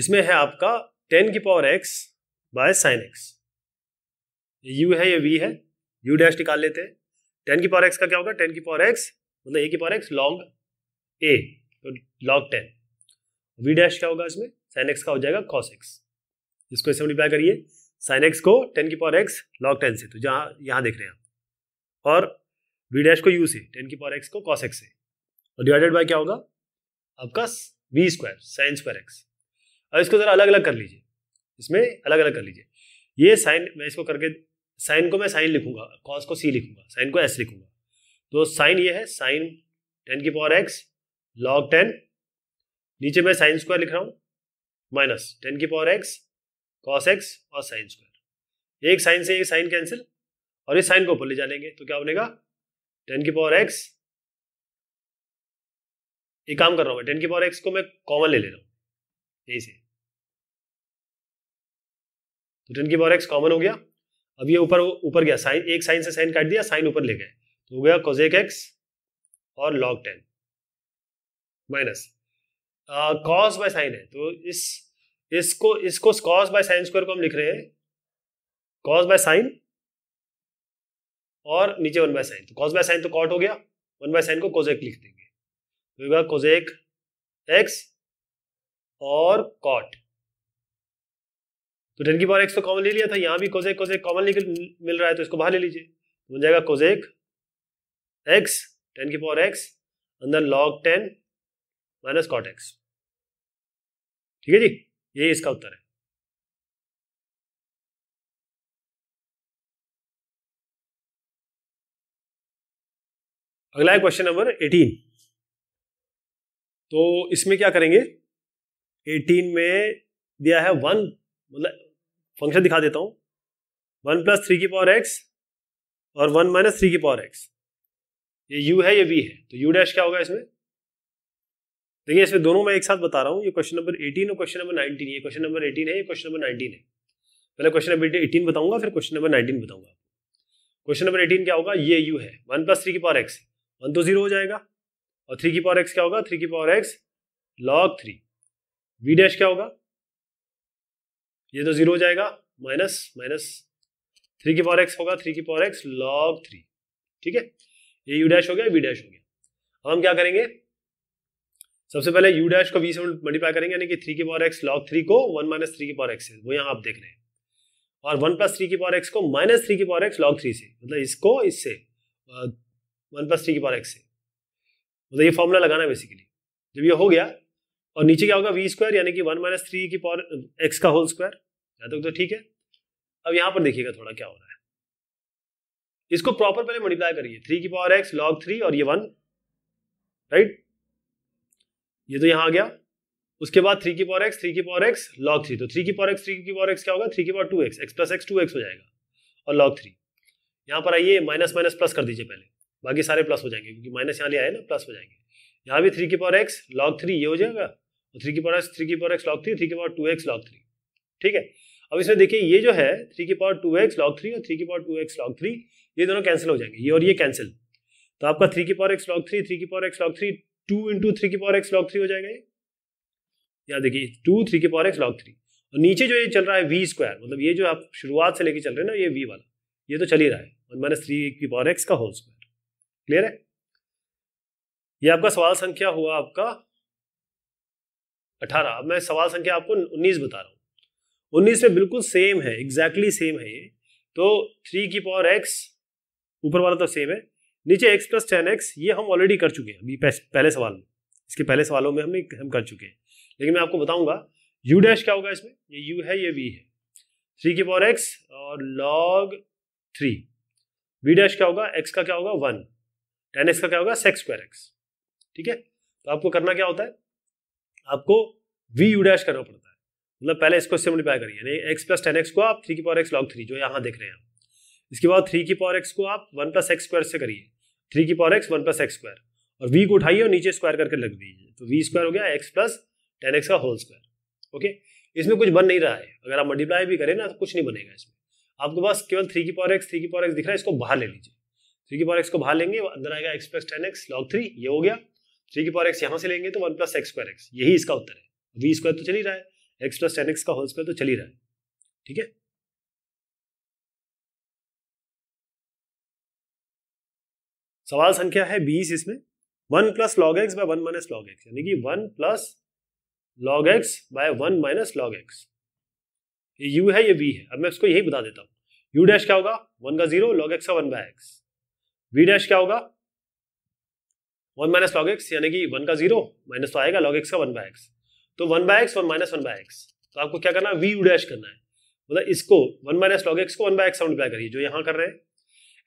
इसमें है आपका टेन की power x by sine x ये यू है ये वी है यू डैश निकाल लेते हैं टेन की पावर एक्स का क्या होगा टेन की पावर एक्स मतलब ए की पावर एक्स लॉन्ग ए तो लॉग टेन वी डैश क्या होगा इसमें साइन एक्स का हो जाएगा कॉस एक्स इसको ऐसे मल्टीप्लाई करिए साइन एक्स को टेन की पावर एक्स लॉग टेन से तो जहाँ यहाँ देख रहे हैं आप और वी डैश को यू से टेन की पावर एक्स को कॉस एक्स से और डिवाइडेड बाय क्या होगा आपका v square sine square x अब इसको ज़रा अलग अलग कर लीजिए इसमें अलग अलग कर लीजिए ये साइन मैं इसको करके साइन को मैं साइन लिखूंगा कॉस को सी लिखूंगा साइन को एस लिखूंगा तो साइन ये है साइन टेन की पावर एक्स लॉग टेन नीचे मैं साइन स्क्वायर लिख रहा हूँ माइनस टेन की पावर एक्स कॉस एक्स और साइन स्क्वायर एक साइन से एक साइन कैंसिल और इस साइन को ऊपर ले जा लेंगे तो क्या बनेगा टेन की पावर एक्स एक काम कर रहा हूं मैं टेन की पावर एक्स को मैं कॉमन ले ले रहा हूं यही से तो टेन की पावर एक्स कॉमन हो गया अब ये ऊपर ऊपर गया साइन एक साइन से साइन काट दिया साइन ऊपर ले गए तो हो गया कोजेक एक्स और log ten minus cos by sine है तो इस इसको इसको कॉस बाय साइन स्क्वायर को हम लिख रहे हैं कॉस बाय साइन और नीचे वन बाय साइन तो कॉस बाय साइन तो कॉट हो गया वन बाय साइन को कोजेक लिख देंगे तो कोजेक एक्स और कॉट तो टेन की पावर एक्स तो कॉमन ले लिया था यहां भी कोजेक कोजेक कॉमन मिल रहा है तो इसको बाहर ले लीजिए तो बन जाएगा कोजेक एक्स टेन की पावर एक्स अंदर log ten minus cot x ठीक है जी ये इसका उत्तर है अगला है क्वेश्चन नंबर एटीन तो इसमें क्या करेंगे एटीन में दिया है वन मतलब फंक्शन दिखा देता हूं वन प्लस थ्री की पावर एक्स और वन माइनस थ्री की पावर एक्स ये यू है ये वी है तो यू डैश क्या होगा इसमें देखिए इसमें दोनों मैं एक साथ बता रहा हूँ ये क्वेश्चन नंबर 18 और क्वेश्चन नंबर 19 ये क्वेश्चन नंबर 18 है ये क्वेश्चन नंबर 19 है पहले क्वेश्चन नंबर 18 बताऊंगा फिर क्वेश्चन नंबर 19 बताऊंगा क्वेश्चन नंबर 18 क्या होगा ये यू है वन प्लस थ्री की पावर एक्स वन तो जीरो हो जाएगा और थ्री की पावर एक्स क्या होगा थ्री की power x log three v dash क्या होगा ये तो जीरो हो जाएगा माइनस माइनस थ्री की पावर एक्स होगा थ्री की पावर एक्स लॉग थ्री ठीक है ये यू डैश हो गया वी डैश हो गया हम क्या करेंगे सबसे पहले यू डैश को वी से मल्टीप्लाई करेंगे यानी कि थ्री की पावर एक्स लॉग थ्री को वन माइनस थ्री की पावर एक्स से वो यहाँ आप देख रहे हैं और वन प्लस थ्री की पावर एक्स को माइनस थ्री की पावर एक्स लॉग थ्री से मतलब इसको इससे वन प्लस थ्री की पावर एक्स से मतलब ये फॉर्मूला लगाना है बेसिकली जब ये हो गया और नीचे क्या होगा वी स्क्वायर यानी कि वन माइनस थ्री की पावर एक्स का होल स्क्वायर या तो ठीक है अब यहाँ पर देखिएगा थोड़ा क्या हो रहा है इसको प्रॉपर पहले मल्टीप्लाई करिए थ्री की पावर एक्स लॉग थ्री और ये वन राइट ये तो यहाँ आ गया उसके बाद थ्री की पॉर एक्स थ्री की पॉर एक्स लॉग थ्री तो थ्री की पॉर एक्स थ्री की पॉर एक्स क्या होगा थ्री की power two x x plus x two x हो जाएगा और लॉग थ्री यहाँ पर आइए माइनस माइनस प्लस कर दीजिए पहले बाकी सारे प्लस हो जाएंगे क्योंकि माइनस यहाँ ले आए ना प्लस हो जाएंगे यहाँ भी थ्री की पॉर एक्स लॉग थ्री ये हो जाएगा और थ्री की पॉर एक्स थ्री की power x log three three की power two x log three ठीक है अब इसमें देखिए ये जो है थ्री की power two x log three और थ्री की power two x log three ये दोनों कैंसिल हो जाएंगे ये और ये कैंसिल तो आपका थ्री की power x log three three की power x log three two into three की पावर एक्स लॉग थ्री हो जाएगा ये या देखिए टू थ्री की पावर एक्स लॉग थ्री और नीचे जो ये चल रहा है वी स्क्वायर मतलब ये जो आप शुरुआत से लेके चल रहे हैं ना ये वी वाला ये तो चल ही रहा है वन माइनस थ्री की पावर एक्स का होल स्क्वायर क्लियर है ये आपका सवाल संख्या हुआ आपका अठारह अब मैं सवाल संख्या आपको उन्नीस बता रहा हूँ उन्नीस में बिल्कुल सेम है एग्जैक्टली exactly सेम है ये तो थ्री की पावर एक्स ऊपर वाला तो सेम है नीचे एक्स प्लस टेन एक्स ये हम ऑलरेडी कर चुके हैं अभी पहले सवाल में इसके पहले सवालों में हमने हम कर चुके हैं लेकिन मैं आपको बताऊंगा यू डैश क्या होगा इसमें ये यू है ये वी है थ्री की पावर एक्स और लॉग थ्री वी डैश क्या होगा एक्स का क्या होगा वन टेन एक्स का क्या होगा सेक्स स्क्वायर एक्स ठीक है तो आपको करना क्या होता है आपको वी यू डैश करना पड़ता है मतलब पहले इसको सिमलीफाई करिए एक्स प्लस टेन एक्स को आप थ्री की पावर एक्स लॉग थ्री जो यहाँ देख रहे हैं आप इसके बाद थ्री की पावर एक्स को आप वन प्लस एक्स स्क्वायर से करिए थ्री की power x one plus x square और वी को उठाइए और नीचे स्क्वायर करके लग दीजिए तो वी स्क्वायर हो गया एक्स प्लस टेन एक्स का होल स्क्वायर ओके इसमें कुछ बन नहीं रहा है अगर आप मल्टीप्लाई भी करें ना तो कुछ नहीं बनेगा इसमें आपके पास केवल थ्री की पावर एक्स थ्री की पावर एक्स दिख रहा है इसको बाहर ले लीजिए थ्री की पावर एक्स को बाहर लेंगे अंदर आएगा x plus ten x log three ये हो गया थ्री की पावर एक्स यहाँ से लेंगे तो one plus x square x यही इसका उत्तर है वी स्क्वायर तो चल ही रहा है एक्स प्लस टेन एक्स का होल स्क्वायर तो चल ही रहा है ठीक है सवाल संख्या है बीस इसमें one plus log x by one minus log x यानी कि one plus log x by one minus log x ये यू है ये वी है अब मैं इसको यही बता देता हूँ यू डैश क्या होगा वन का जीरो लॉग एक्स का one by x we dash क्या होगा वन माइनस लॉग एक्स यानी कि वन का जीरो माइनस तो आएगा लॉग एक्स का वन बाय एक्स तो one by x one minus one by x तो आपको क्या करना है वी यू डैश करना है मतलब इसको वन माइनस लॉग एक्स को वन बाय एक्स मल्टीप्लाई करिए जो यहाँ कर रहे हैं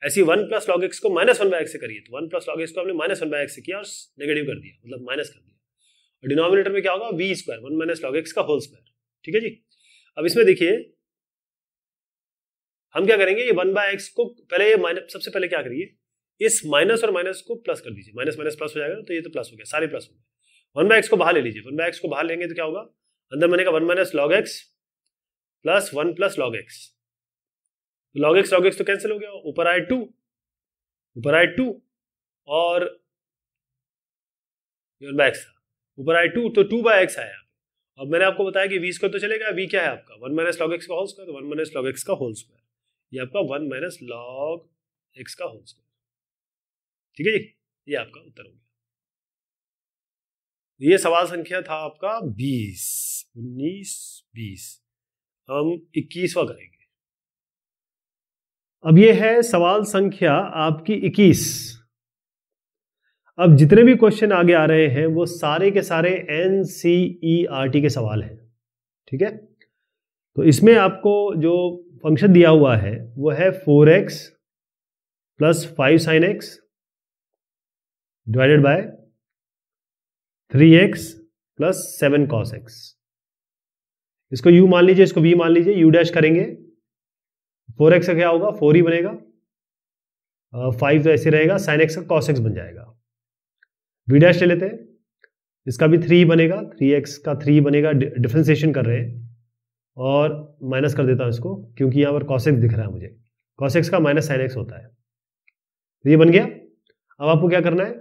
ऐसी वन प्लस लॉग एक्स को माइनस वन बाय एक्स से करिए तो वन प्लस लॉग एक्स को हमने माइनस वन बाय एक्स से किया और नेगेटिव कर दिया मतलब माइनस कर दिया और डिनोमिनेटर में क्या होगा v square one minus log x का होल स्क्वायर ठीक है जी अब इसमें देखिए हम क्या करेंगे ये वन बाय एक्स को पहले ये माइनस सबसे पहले क्या करिए इस माइनस और माइनस को प्लस कर दीजिए माइनस माइनस प्लस हो जाएगा तो ये तो प्लस हो गया सारे प्लस हो गए वन बाय एक्स को बाहर ले लीजिए वन बाय एक्स को बाहर लेंगे तो क्या होगा अंदर कहा one minus log x plus one plus log x log x log x तो कैंसिल हो गया ऊपर आए टू ऊपर आए टू और एक्स ऊपर आए टू तो टू बाय एक्स आया अब मैंने आपको बताया कि वी स्क्वायर तो चलेगा वी क्या है आपका वन माइनस लॉग एक्स का whole square one minus log x का होल स्क्वायर ये आपका वन माइनस लॉग एक्स का होल स्क्वायर ठीक है जी ये आपका उत्तर हो गया तो ये सवाल संख्या था आपका बीस उन्नीस बीस हम इक्कीसवा करेंगे अब ये है सवाल संख्या आपकी 21 अब जितने भी क्वेश्चन आगे आ रहे हैं वो सारे के सारे N C E R T के सवाल हैं ठीक है तो इसमें आपको जो फंक्शन दिया हुआ है वो है four x plus five sine x divided by three x plus seven cos x इसको u मान लीजिए इसको v मान लीजिए u डैश करेंगे फोर एक्स का क्या होगा फोर ही बनेगा फाइव तो ऐसे रहेगा साइन एक्स का कॉस एक्स बन जाएगा वी डैश ले लेते हैं इसका भी थ्री बनेगा थ्री एक्स का थ्री बनेगा डिफ्रेंसिएशन कर रहे हैं और माइनस कर देता हूं इसको क्योंकि यहां पर एक्स दिख रहा है मुझे एक्स का माइनस साइन एक्स होता है तो ये बन गया अब आपको क्या करना है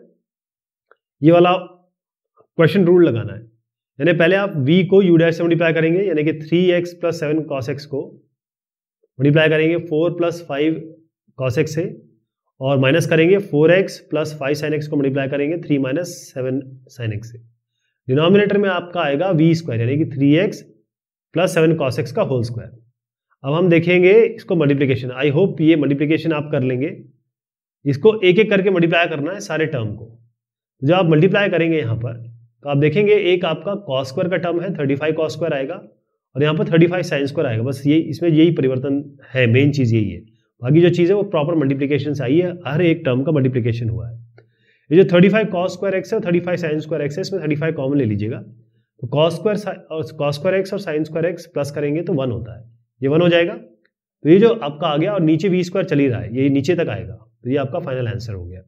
ये वाला क्वेश्चन रूल लगाना है यानी पहले आप v को u डैश से मल्टीप्लाई करेंगे यानी कि three x plus seven cos x को मल्टीप्लाई करेंगे four plus five cos x से और माइनस करेंगे four x plus five sine x को मल्टीप्लाई करेंगे three minus seven sine x से डिनोमिनेटर में आपका आएगा वी स्क्वायर यानी कि three x plus seven cos x का होल स्क्वायर अब हम देखेंगे इसको मल्टीप्लीकेशन आई होप ये मल्टीप्लीकेशन आप कर लेंगे इसको एक एक करके मल्टीप्लाई करना है सारे टर्म को जब आप मल्टीप्लाई करेंगे यहाँ पर तो आप देखेंगे एक आपका कॉस स्क्वायर का टर्म है थर्टी फाइव कॉस स्क्वायर आएगा और यहाँ पर थर्टी फाइव साइन स्क्वायर आएगा बस ये इसमें यही परिवर्तन है मेन चीज़ यही है बाकी जो चीज़ है वो प्रॉपर मल्टीप्लीकेशन से आई है हर एक टर्म का मल्टीप्लीकेशन हुआ है ये जो thirty five cos square x है thirty five sine square x है इसमें थर्टी फाइव कॉमन ले लीजिएगा तो कॉस स्क्वायर और कॉस स्क्वायर एक्स और साइन स्क्वायर एक्स प्लस करेंगे तो वन होता है ये वन हो जाएगा तो ये जो आपका आ गया और नीचे वी स्क्वायर चल ही रहा है ये नीचे तक आएगा तो ये आपका फाइनल आंसर हो गया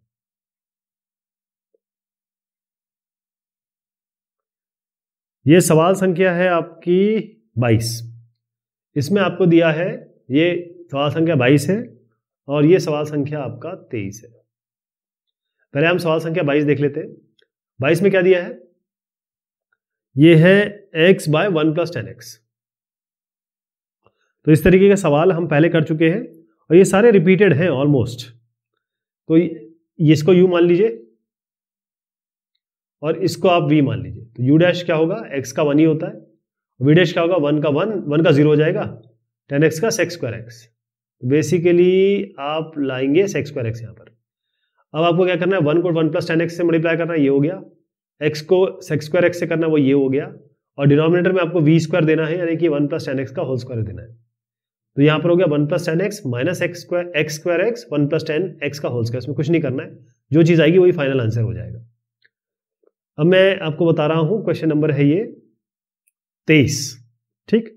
ये सवाल संख्या है आपकी बाईस इसमें आपको दिया है ये सवाल संख्या बाईस है और ये सवाल संख्या आपका तेईस है पहले हम सवाल संख्या बाईस देख लेते हैं बाईस में क्या दिया है ये है x by one plus ten x तो इस तरीके का सवाल हम पहले कर चुके हैं और ये सारे रिपीटेड हैं ऑलमोस्ट तो ये इसको यू मान लीजिए और इसको आप वी मान लीजिए तो यू डैश क्या होगा एक्स का वन ही होता है विडेश क्या होगा वन का वन वन का जीरो हो जाएगा टेन एक्स का सेक्स स्क्वायर एक्स बेसिकली आप लाएंगे सेक्स स्क्वायर एक्स यहाँ पर अब आपको क्या करना है वन को वन प्लस टेन एक्स से मल्टीप्लाई करना ये हो गया एक्स को सेक्स स्क्वायर एक्स से करना वो ये हो गया और डिनोमिनेटर में आपको वी स्क्वायर देना है यानी कि वन प्लस टेन एक्स का होल स्क्वायर देना है तो यहाँ पर हो गया one plus ten x minus x square x square x one plus ten x का होल स्क्वायर इसमें कुछ नहीं करना है जो चीज़ आएगी वही फाइनल आंसर हो जाएगा अब मैं आपको बता रहा हूँ क्वेश्चन नंबर है ये तेईस ठीक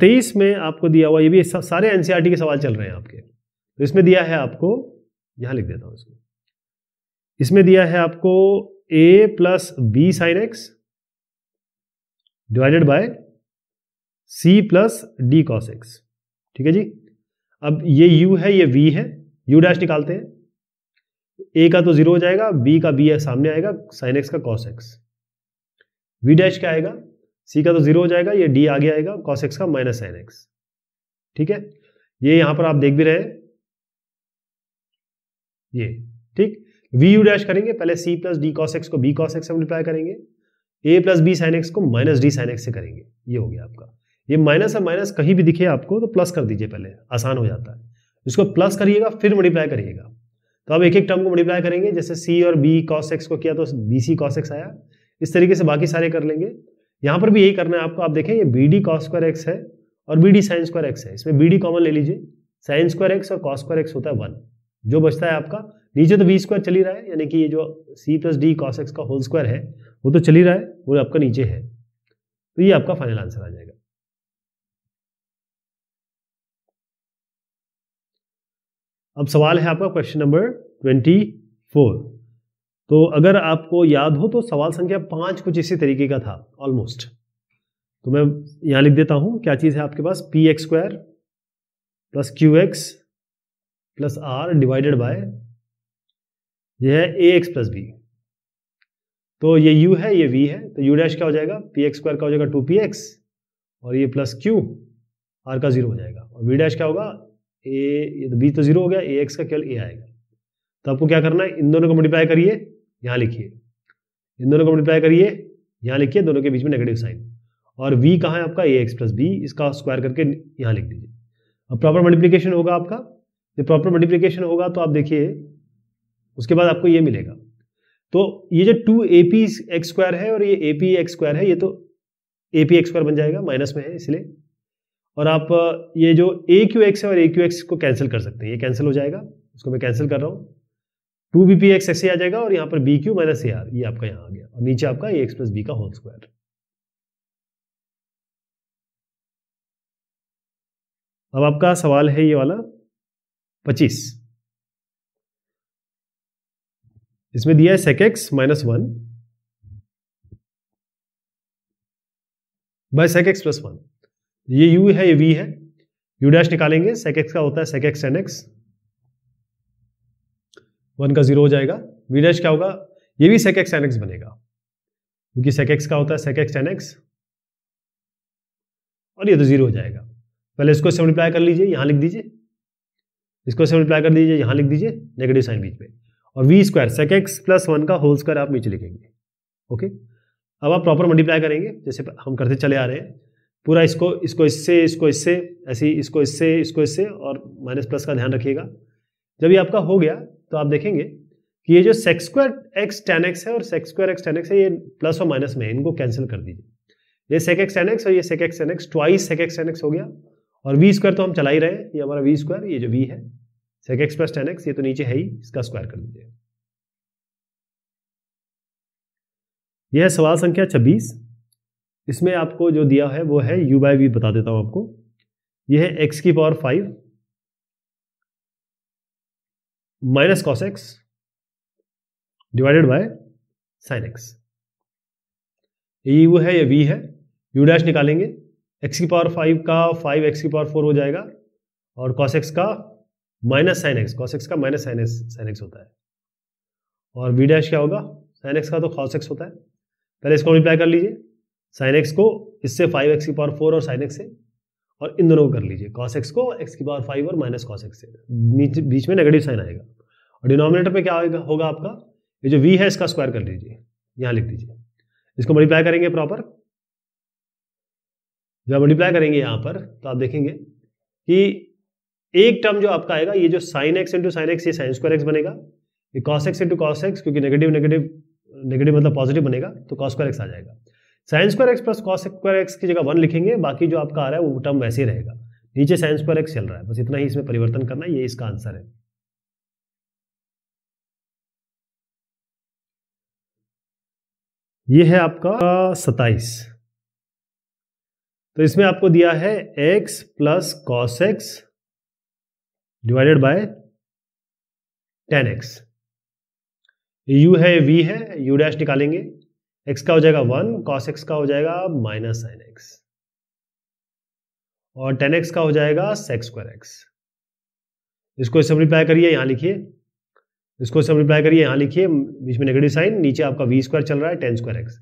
तेईस में आपको दिया हुआ ये भी सारे एनसीईआरटी e के सवाल चल रहे हैं आपके तो इसमें दिया है आपको यहां लिख देता हूं इसको इसमें दिया है आपको a plus b sine x divided by c plus d cos x ठीक है जी अब ये यू है ये वी है यू डैश निकालते हैं ए का तो जीरो हो जाएगा बी का बी है सामने आएगा साइन एक्स का कॉस एक्स वी डैश क्या आएगा सी का तो हम्म। जीरो हो जाएगा ये डी आगे आएगा कॉस एक्स का माइनस साइन एक्स ठीक है ये यहां पर आप देख भी रहे हैं ये ठीक वी यू डैश करेंगे पहले c plus d cos x को बी कॉस एक्स मल्टीप्लाई करेंगे a plus b sine x को माइनस डी साइन एक्स से करेंगे ये हो गया आपका ये माइनस और माइनस कहीं भी दिखे आपको तो प्लस कर दीजिए पहले आसान हो जाता है इसको प्लस करिएगा फिर मल्टीप्लाई करिएगा तो आप एक एक टर्म को मल्टीप्लाई करेंगे जैसे सी और बी कॉस एक्स को किया तो बी सी कॉस एक्स आया इस तरीके से बाकी सारे कर लेंगे यहाँ पर भी यही करना है आपको आप देखें ये b d cos square x है और b d sine square x है इसमें बी डी कॉमन ले लीजिए साइंस स्क्वायर एक्स और कॉस स्क्वायर एक्स होता है वन जो बचता है आपका नीचे तो वी स्क्वायर चली रहा है यानी कि ये जो c plus d cos x का होल स्क्वायर है वो तो चली रहा है वो आपका नीचे है तो ये आपका फाइनल आंसर आ जाएगा अब सवाल है आपका क्वेश्चन नंबर ट्वेंटी फोर तो अगर आपको याद हो तो सवाल संख्या पांच कुछ इसी तरीके का था ऑलमोस्ट तो मैं यहां लिख देता हूं क्या चीज़ है आपके पास p x square plus q x plus r divided by यह है ए एक्स प्लस बी तो ये यू है ये वी है तो यू डैश क्या हो जाएगा पी एक्स स्क्वायर का हो जाएगा टू पी एक्स और ये प्लस क्यू आर का जीरो हो जाएगा और वी डैश क्या होगा ए ये तो बी तो जीरो हो गया ए एक्स का केवल ए आएगा तो आपको क्या करना है इन दोनों को मल्टीप्लाई करिए यहाँ लिखिए इन दोनों को मल्टीप्लाई करिए यहाँ लिखिए दोनों के बीच में नेगेटिव साइन और v कहाँ है आपका ए एक्स प्लस बी इसका स्क्वायर करके यहाँ लिख दीजिए अब प्रॉपर मल्टीप्लीकेशन होगा आपका जब प्रॉपर मल्टीप्लीकेशन होगा तो आप देखिए उसके बाद आपको ये मिलेगा तो ये जो two a p x square है और ये ए पी एक्स स्क्वायर है ये तो ए पी एक्स स्क्वायर बन जाएगा माइनस में है इसलिए और आप ये जो ए क्यू एक्स है और ए क्यू एक्स को कैंसिल कर सकते हैं ये कैंसिल हो जाएगा उसको मैं कैंसिल कर रहा हूँ टू बी पी एक्स ऐसे आ जाएगा और यहाँ पर b q minus a r ये आपका यहाँ आ गया और नीचे आपका ए एक्स प्लस बी का होल स्क्वायर अब आपका सवाल है ये वाला पच्चीस इसमें दिया है sec x minus one by sec x plus one ये यू है ये वी है यू डैश निकालेंगे सेक एक्स का होता है sec x n x one का जीरो हो जाएगा वी डैश क्या होगा ये भी सेक एक्स एन एक्स बनेगा क्योंकि सेक एक्स का होता है सेक एक्स एन एक्स और ये तो जीरो हो जाएगा पहले इसको से मल्टीप्लाई कर लीजिए यहाँ लिख दीजिए इसको से मल्टीप्लाई कर दीजिए यहाँ लिख दीजिए नेगेटिव साइन बीच में और v square sec x plus one का होल स्क्वायर आप नीचे लिखेंगे ओके अब आप प्रॉपर मल्टीप्लाई करेंगे जैसे हम करते चले आ रहे हैं पूरा इसको इसको इससे इसको इससे ऐसी इसको इससे इसको इससे और माइनस प्लस का ध्यान रखिएगा जब ये आपका हो गया तो आप देखेंगे कि ये जो sec square x ten x है और sec square x ten x है ये प्लस और माइनस में है इनको कैंसिल कर दीजिए ये सेक एक्स टेन एक्स और ये sec x ten x twice sec x ten x हो गया और वी स्क्वायर तो हम चला ही रहे हैं ये हमारा वी स्क्वायर ये जो वी है sec x plus ten x ये तो नीचे है ही इसका स्क्वायर कर दीजिए यह है सवाल संख्या छब्बीस इसमें आपको जो दिया है वो है यू बाय वी बता देता हूँ आपको यह है एक्स की power five minus cos x divided by sine x ये वो है ये वी है यू डैश निकालेंगे एक्स की पावर फाइव का फाइव एक्स की पावर फोर हो जाएगा और कॉस एक्स का minus sine x cos x का minus sine x sine x होता है और वी डैश क्या होगा साइन एक्स का तो कॉस एक्स होता है पहले इसको मल्टीप्लाई कर लीजिए साइन एक्स को इससे फाइव एक्स की पावर फोर और साइन एक्स से और इन दोनों को कर लीजिए कॉस एक्स को एक्स की पावर फाइव और माइनस कॉस एक्स से बीच में नेगेटिव साइन आएगा और डिनोमिनेटर में क्या होगा होगा आपका ये जो वी है इसका स्क्वायर कर लीजिए यहाँ लिख दीजिए इसको मल्टीप्लाई करेंगे प्रॉपर जब मल्टीप्लाई करेंगे यहाँ पर तो आप देखेंगे कि एक टर्म जो आपका आएगा ये जो sine x into sine x ये साइन स्क्वायर एक्स बनेगा ये cos x into cos x क्योंकि नेगेटिव नेगेटिव नेगेटिव मतलब पॉजिटिव बनेगा तो कॉस स्क्वायर एक्स आ जाएगा sine square x plus cos square x की जगह वन लिखेंगे बाकी जो आपका आ रहा है वो टर्म वैसे ही रहेगा नीचे साइन स्क्वायर एक्स चल रहा है बस इतना ही इसमें परिवर्तन करना ये इसका आंसर है ये है आपका सताइस तो इसमें आपको दिया है x plus cos x divided by tan x u है v है u डैश निकालेंगे एक्स का हो जाएगा वन कॉस एक्स का हो जाएगा माइनस साइन एक्स और टेन एक्स का हो जाएगा सेक्स स्क्वायर एक्स इसको मल्टीप्लाई करिए यहां लिखिए इसको मल्टीप्लाई करिए यहां लिखिए बीच में नेगेटिव साइन नीचे आपका वी स्क्वायर चल रहा है टेन स्क्वायर एक्स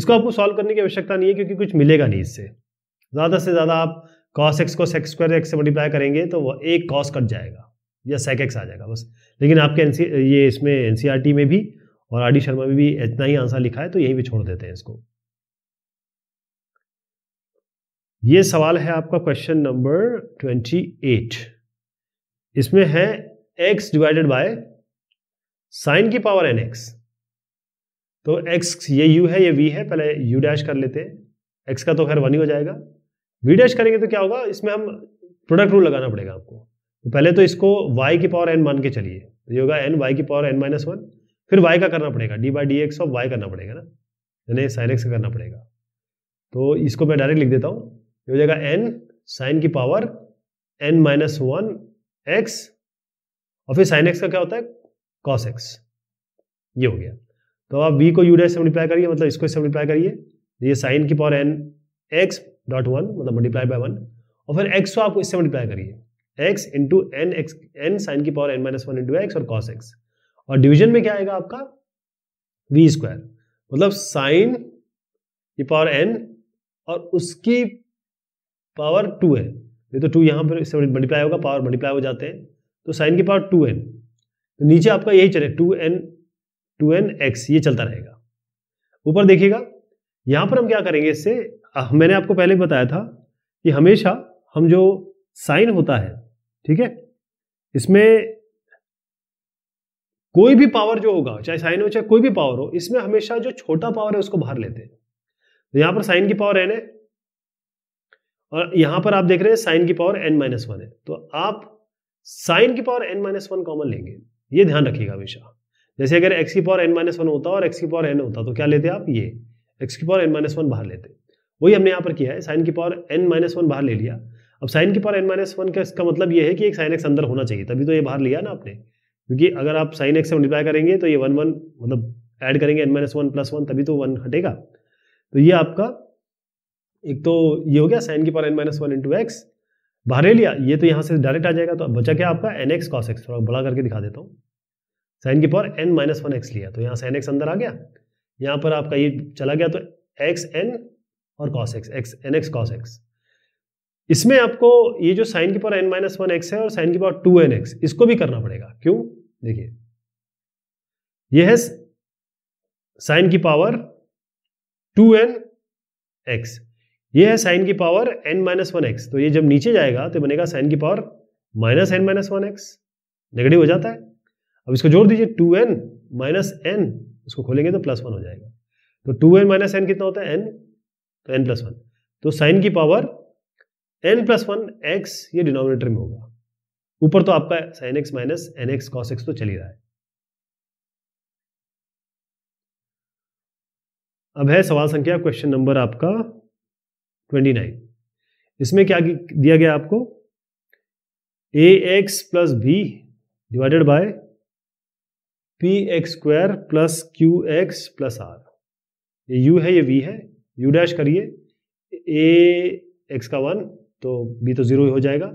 इसको आपको सॉल्व करने की आवश्यकता नहीं है क्योंकि कुछ मिलेगा नहीं इससे ज़्यादा से ज़्यादा आप कॉस एक्स को सेक्स स्क्वायर एक्स से मल्टीप्लाई करेंगे तो वह एक कॉस कट जाएगा या सेक एक्स आ जाएगा बस लेकिन आपके एनसी ये इसमें एन में भी और आर डी शर्मा भी, भी इतना ही आंसर लिखा है तो यही भी छोड़ देते हैं इसको ये सवाल है आपका क्वेश्चन नंबर ट्वेंटी एट इसमें है एक्स डिवाइडेड बाय साइन की पावर एन एक्स तो एक्स ये यू है ये वी है पहले यू डैश कर लेते हैं एक्स का तो खैर वन ही हो जाएगा वी डैश करेंगे तो क्या होगा इसमें हम प्रोडक्ट रूल लगाना पड़ेगा आपको तो पहले तो इसको वाई की पावर एन मान के चलिए ये होगा एन वाई की पावर एन माइनस वन फिर वाई का करना पड़ेगा d by d x of y करना पड़ेगा ना यानी साइन एक्स का करना पड़ेगा तो इसको मैं डायरेक्ट लिख देता हूँ ये हो जाएगा एन साइन की power n minus one x और फिर साइन एक्स का क्या होता है कॉस एक्स ये हो गया तो आप वी को यू डे से मल्टीप्लाई करिए मतलब इसको इससे मल्टीप्लाई करिए ये साइन की power n x dot one मतलब मल्टीप्लाई बाय वन और फिर एक्स को आप इससे मल्टीप्लाई करिए x into n x n sine की power n minus one into x और कॉस एक्स और डिवीजन में क्या आएगा आपका वी स्क्वायर मतलब साइन की पावर एन और उसकी पावर टू है ये तो टू यहाँ पर इससे मल्टीप्लाई होगा पावर मल्टीप्लाई हो जाते हैं तो साइन की पावर टू एन तो नीचे आपका यही चले two n two n x ये चलता रहेगा ऊपर देखिएगा यहाँ पर हम क्या करेंगे इससे मैंने आपको पहले बताया था कि हमेशा हम जो साइन होता है ठीक है इसमें कोई भी पावर जो होगा चाहे साइन हो चाहे कोई भी पावर हो इसमें हमेशा जो छोटा पावर है उसको बाहर लेते हैं तो यहां पर साइन की पावर एन है और यहां पर आप देख रहे हैं साइन की पावर एन माइनस वन है तो आप साइन की power n minus one common लेंगे ये ध्यान रखिएगा हमेशा जैसे अगर एक्स की पावर एन माइनस वन होता और एक्स की पावर एन होता तो क्या लेते आप ये एक्स की पावर एन माइनस वन बाहर लेते वही हमने यहां पर किया है साइन की पावर एन माइनस वन बाहर ले लिया अब साइन की पावर एन माइनस वन का इसका मतलब यह है कि एक साइन एक्स अंदर होना चाहिए तभी तो ये बाहर लिया ना आपने क्योंकि अगर आप साइन एक्स से मल्टीप्लाई करेंगे तो ये वन वन मतलब ऐड करेंगे n minus one plus one तभी तो वन हटेगा तो ये आपका एक तो ये हो गया साइन की power n minus one into x बाहर ले लिया ये तो यहाँ से डायरेक्ट आ जाएगा तो बचा क्या आपका एन एक्स कॉस एक्स थोड़ा बड़ा करके दिखा देता हूँ साइन की power n minus one x लिया तो यहाँ साइन एक्स अंदर आ गया यहाँ पर आपका ये चला गया तो एक्स एन और cos x x n x cos x इसमें आपको ये जो साइन की power n minus one x है और साइन की पावर टू एन एक्स इसको भी करना पड़ेगा क्यों देखिए ये है साइन की पावर टू एन एक्स ये है साइन की power n minus one x तो ये जब नीचे जाएगा तो बनेगा साइन की power minus n minus one x negative हो जाता है अब इसको जोड़ दीजिए टू एन माइनस एन इसको खोलेंगे तो प्लस वन हो जाएगा तो टू एन माइनस एन कितना होता है एन तो एन प्लस वन तो साइन की power n plus one x ये डिनोमिनेटर में होगा ऊपर तो आपका sine x minus n x cos x तो चल ही रहा है अब है सवाल संख्या क्वेश्चन नंबर आपका ट्वेंटी नाइन इसमें क्या दिया गया आपको a x plus b divided by p x square plus q x plus r ये यू है ये वी है यू डैश करिए ए एक्स का वन तो बी तो जीरो हो जाएगा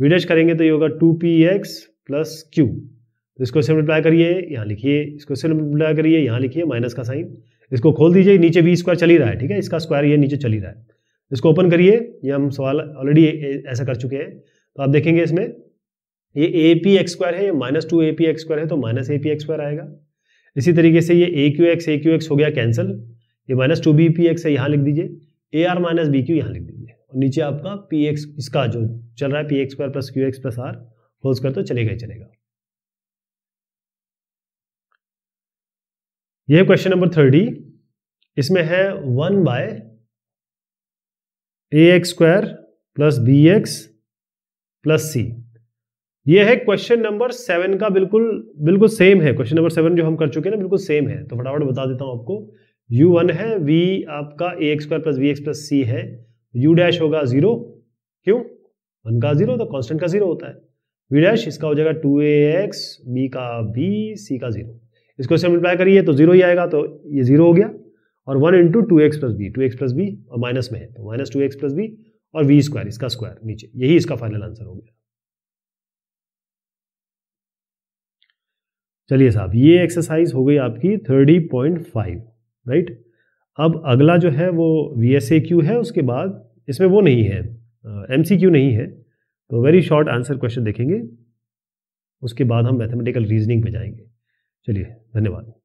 वी करेंगे तो ये होगा two p x plus q तो इसको मल्टीप्लाई करिए यहाँ लिखिए इसको मल्टीप्लाई करिए यहाँ लिखिए माइनस का साइन इसको खोल दीजिए नीचे बी स्क्वायर चल ही रहा है ठीक है इसका स्क्वायर ये नीचे चल ही रहा है इसको ओपन करिए ये हम सवाल ऑलरेडी ऐसा कर चुके हैं तो आप देखेंगे इसमें ये ए पी एक्स स्क्वायर है ये minus two a p x square है तो minus a p x square आएगा इसी तरीके से ये a q x a q x हो गया कैंसिल ये minus two b p x है यहाँ लिख दीजिए a r minus b q यहाँ लिख दीजिए और नीचे आपका पी एक्स इसका जो चल रहा है p x square plus q x plus r whole square तो चलेगा ही चलेगा यह क्वेश्चन नंबर थर्टी इसमें है one by a x square plus b x plus c यह है क्वेश्चन नंबर सेवन का बिल्कुल बिल्कुल सेम है क्वेश्चन नंबर सेवन जो हम कर चुके हैं ना बिल्कुल सेम है तो फटाफट बता देता हूं आपको u1 है v आपका a x square plus b x plus c है यू डैश होगा जीरो क्यों वन का जीरो तो कांस्टेंट का जीरो होता है वी डैश इसका हो जाएगा टू ए एक्स बी का बी सी का जीरो इसको मल्टीप्लाई करिए तो जीरो ही आएगा तो ये जीरो हो गया और one into two x plus b two x plus b और माइनस में है तो minus two x plus b और वी स्क्वायर इसका स्क्वायर नीचे यही इसका फाइनल आंसर हो गया चलिए साहब ये एक्सरसाइज हो गई आपकी थर्टी पॉइंट फाइव राइट अब अगला जो है वो वी एस ए क्यू है उसके बाद इसमें वो नहीं है एम सी क्यू नहीं है तो वेरी शॉर्ट आंसर क्वेश्चन देखेंगे उसके बाद हम मैथमेटिकल रीजनिंग पे जाएंगे चलिए धन्यवाद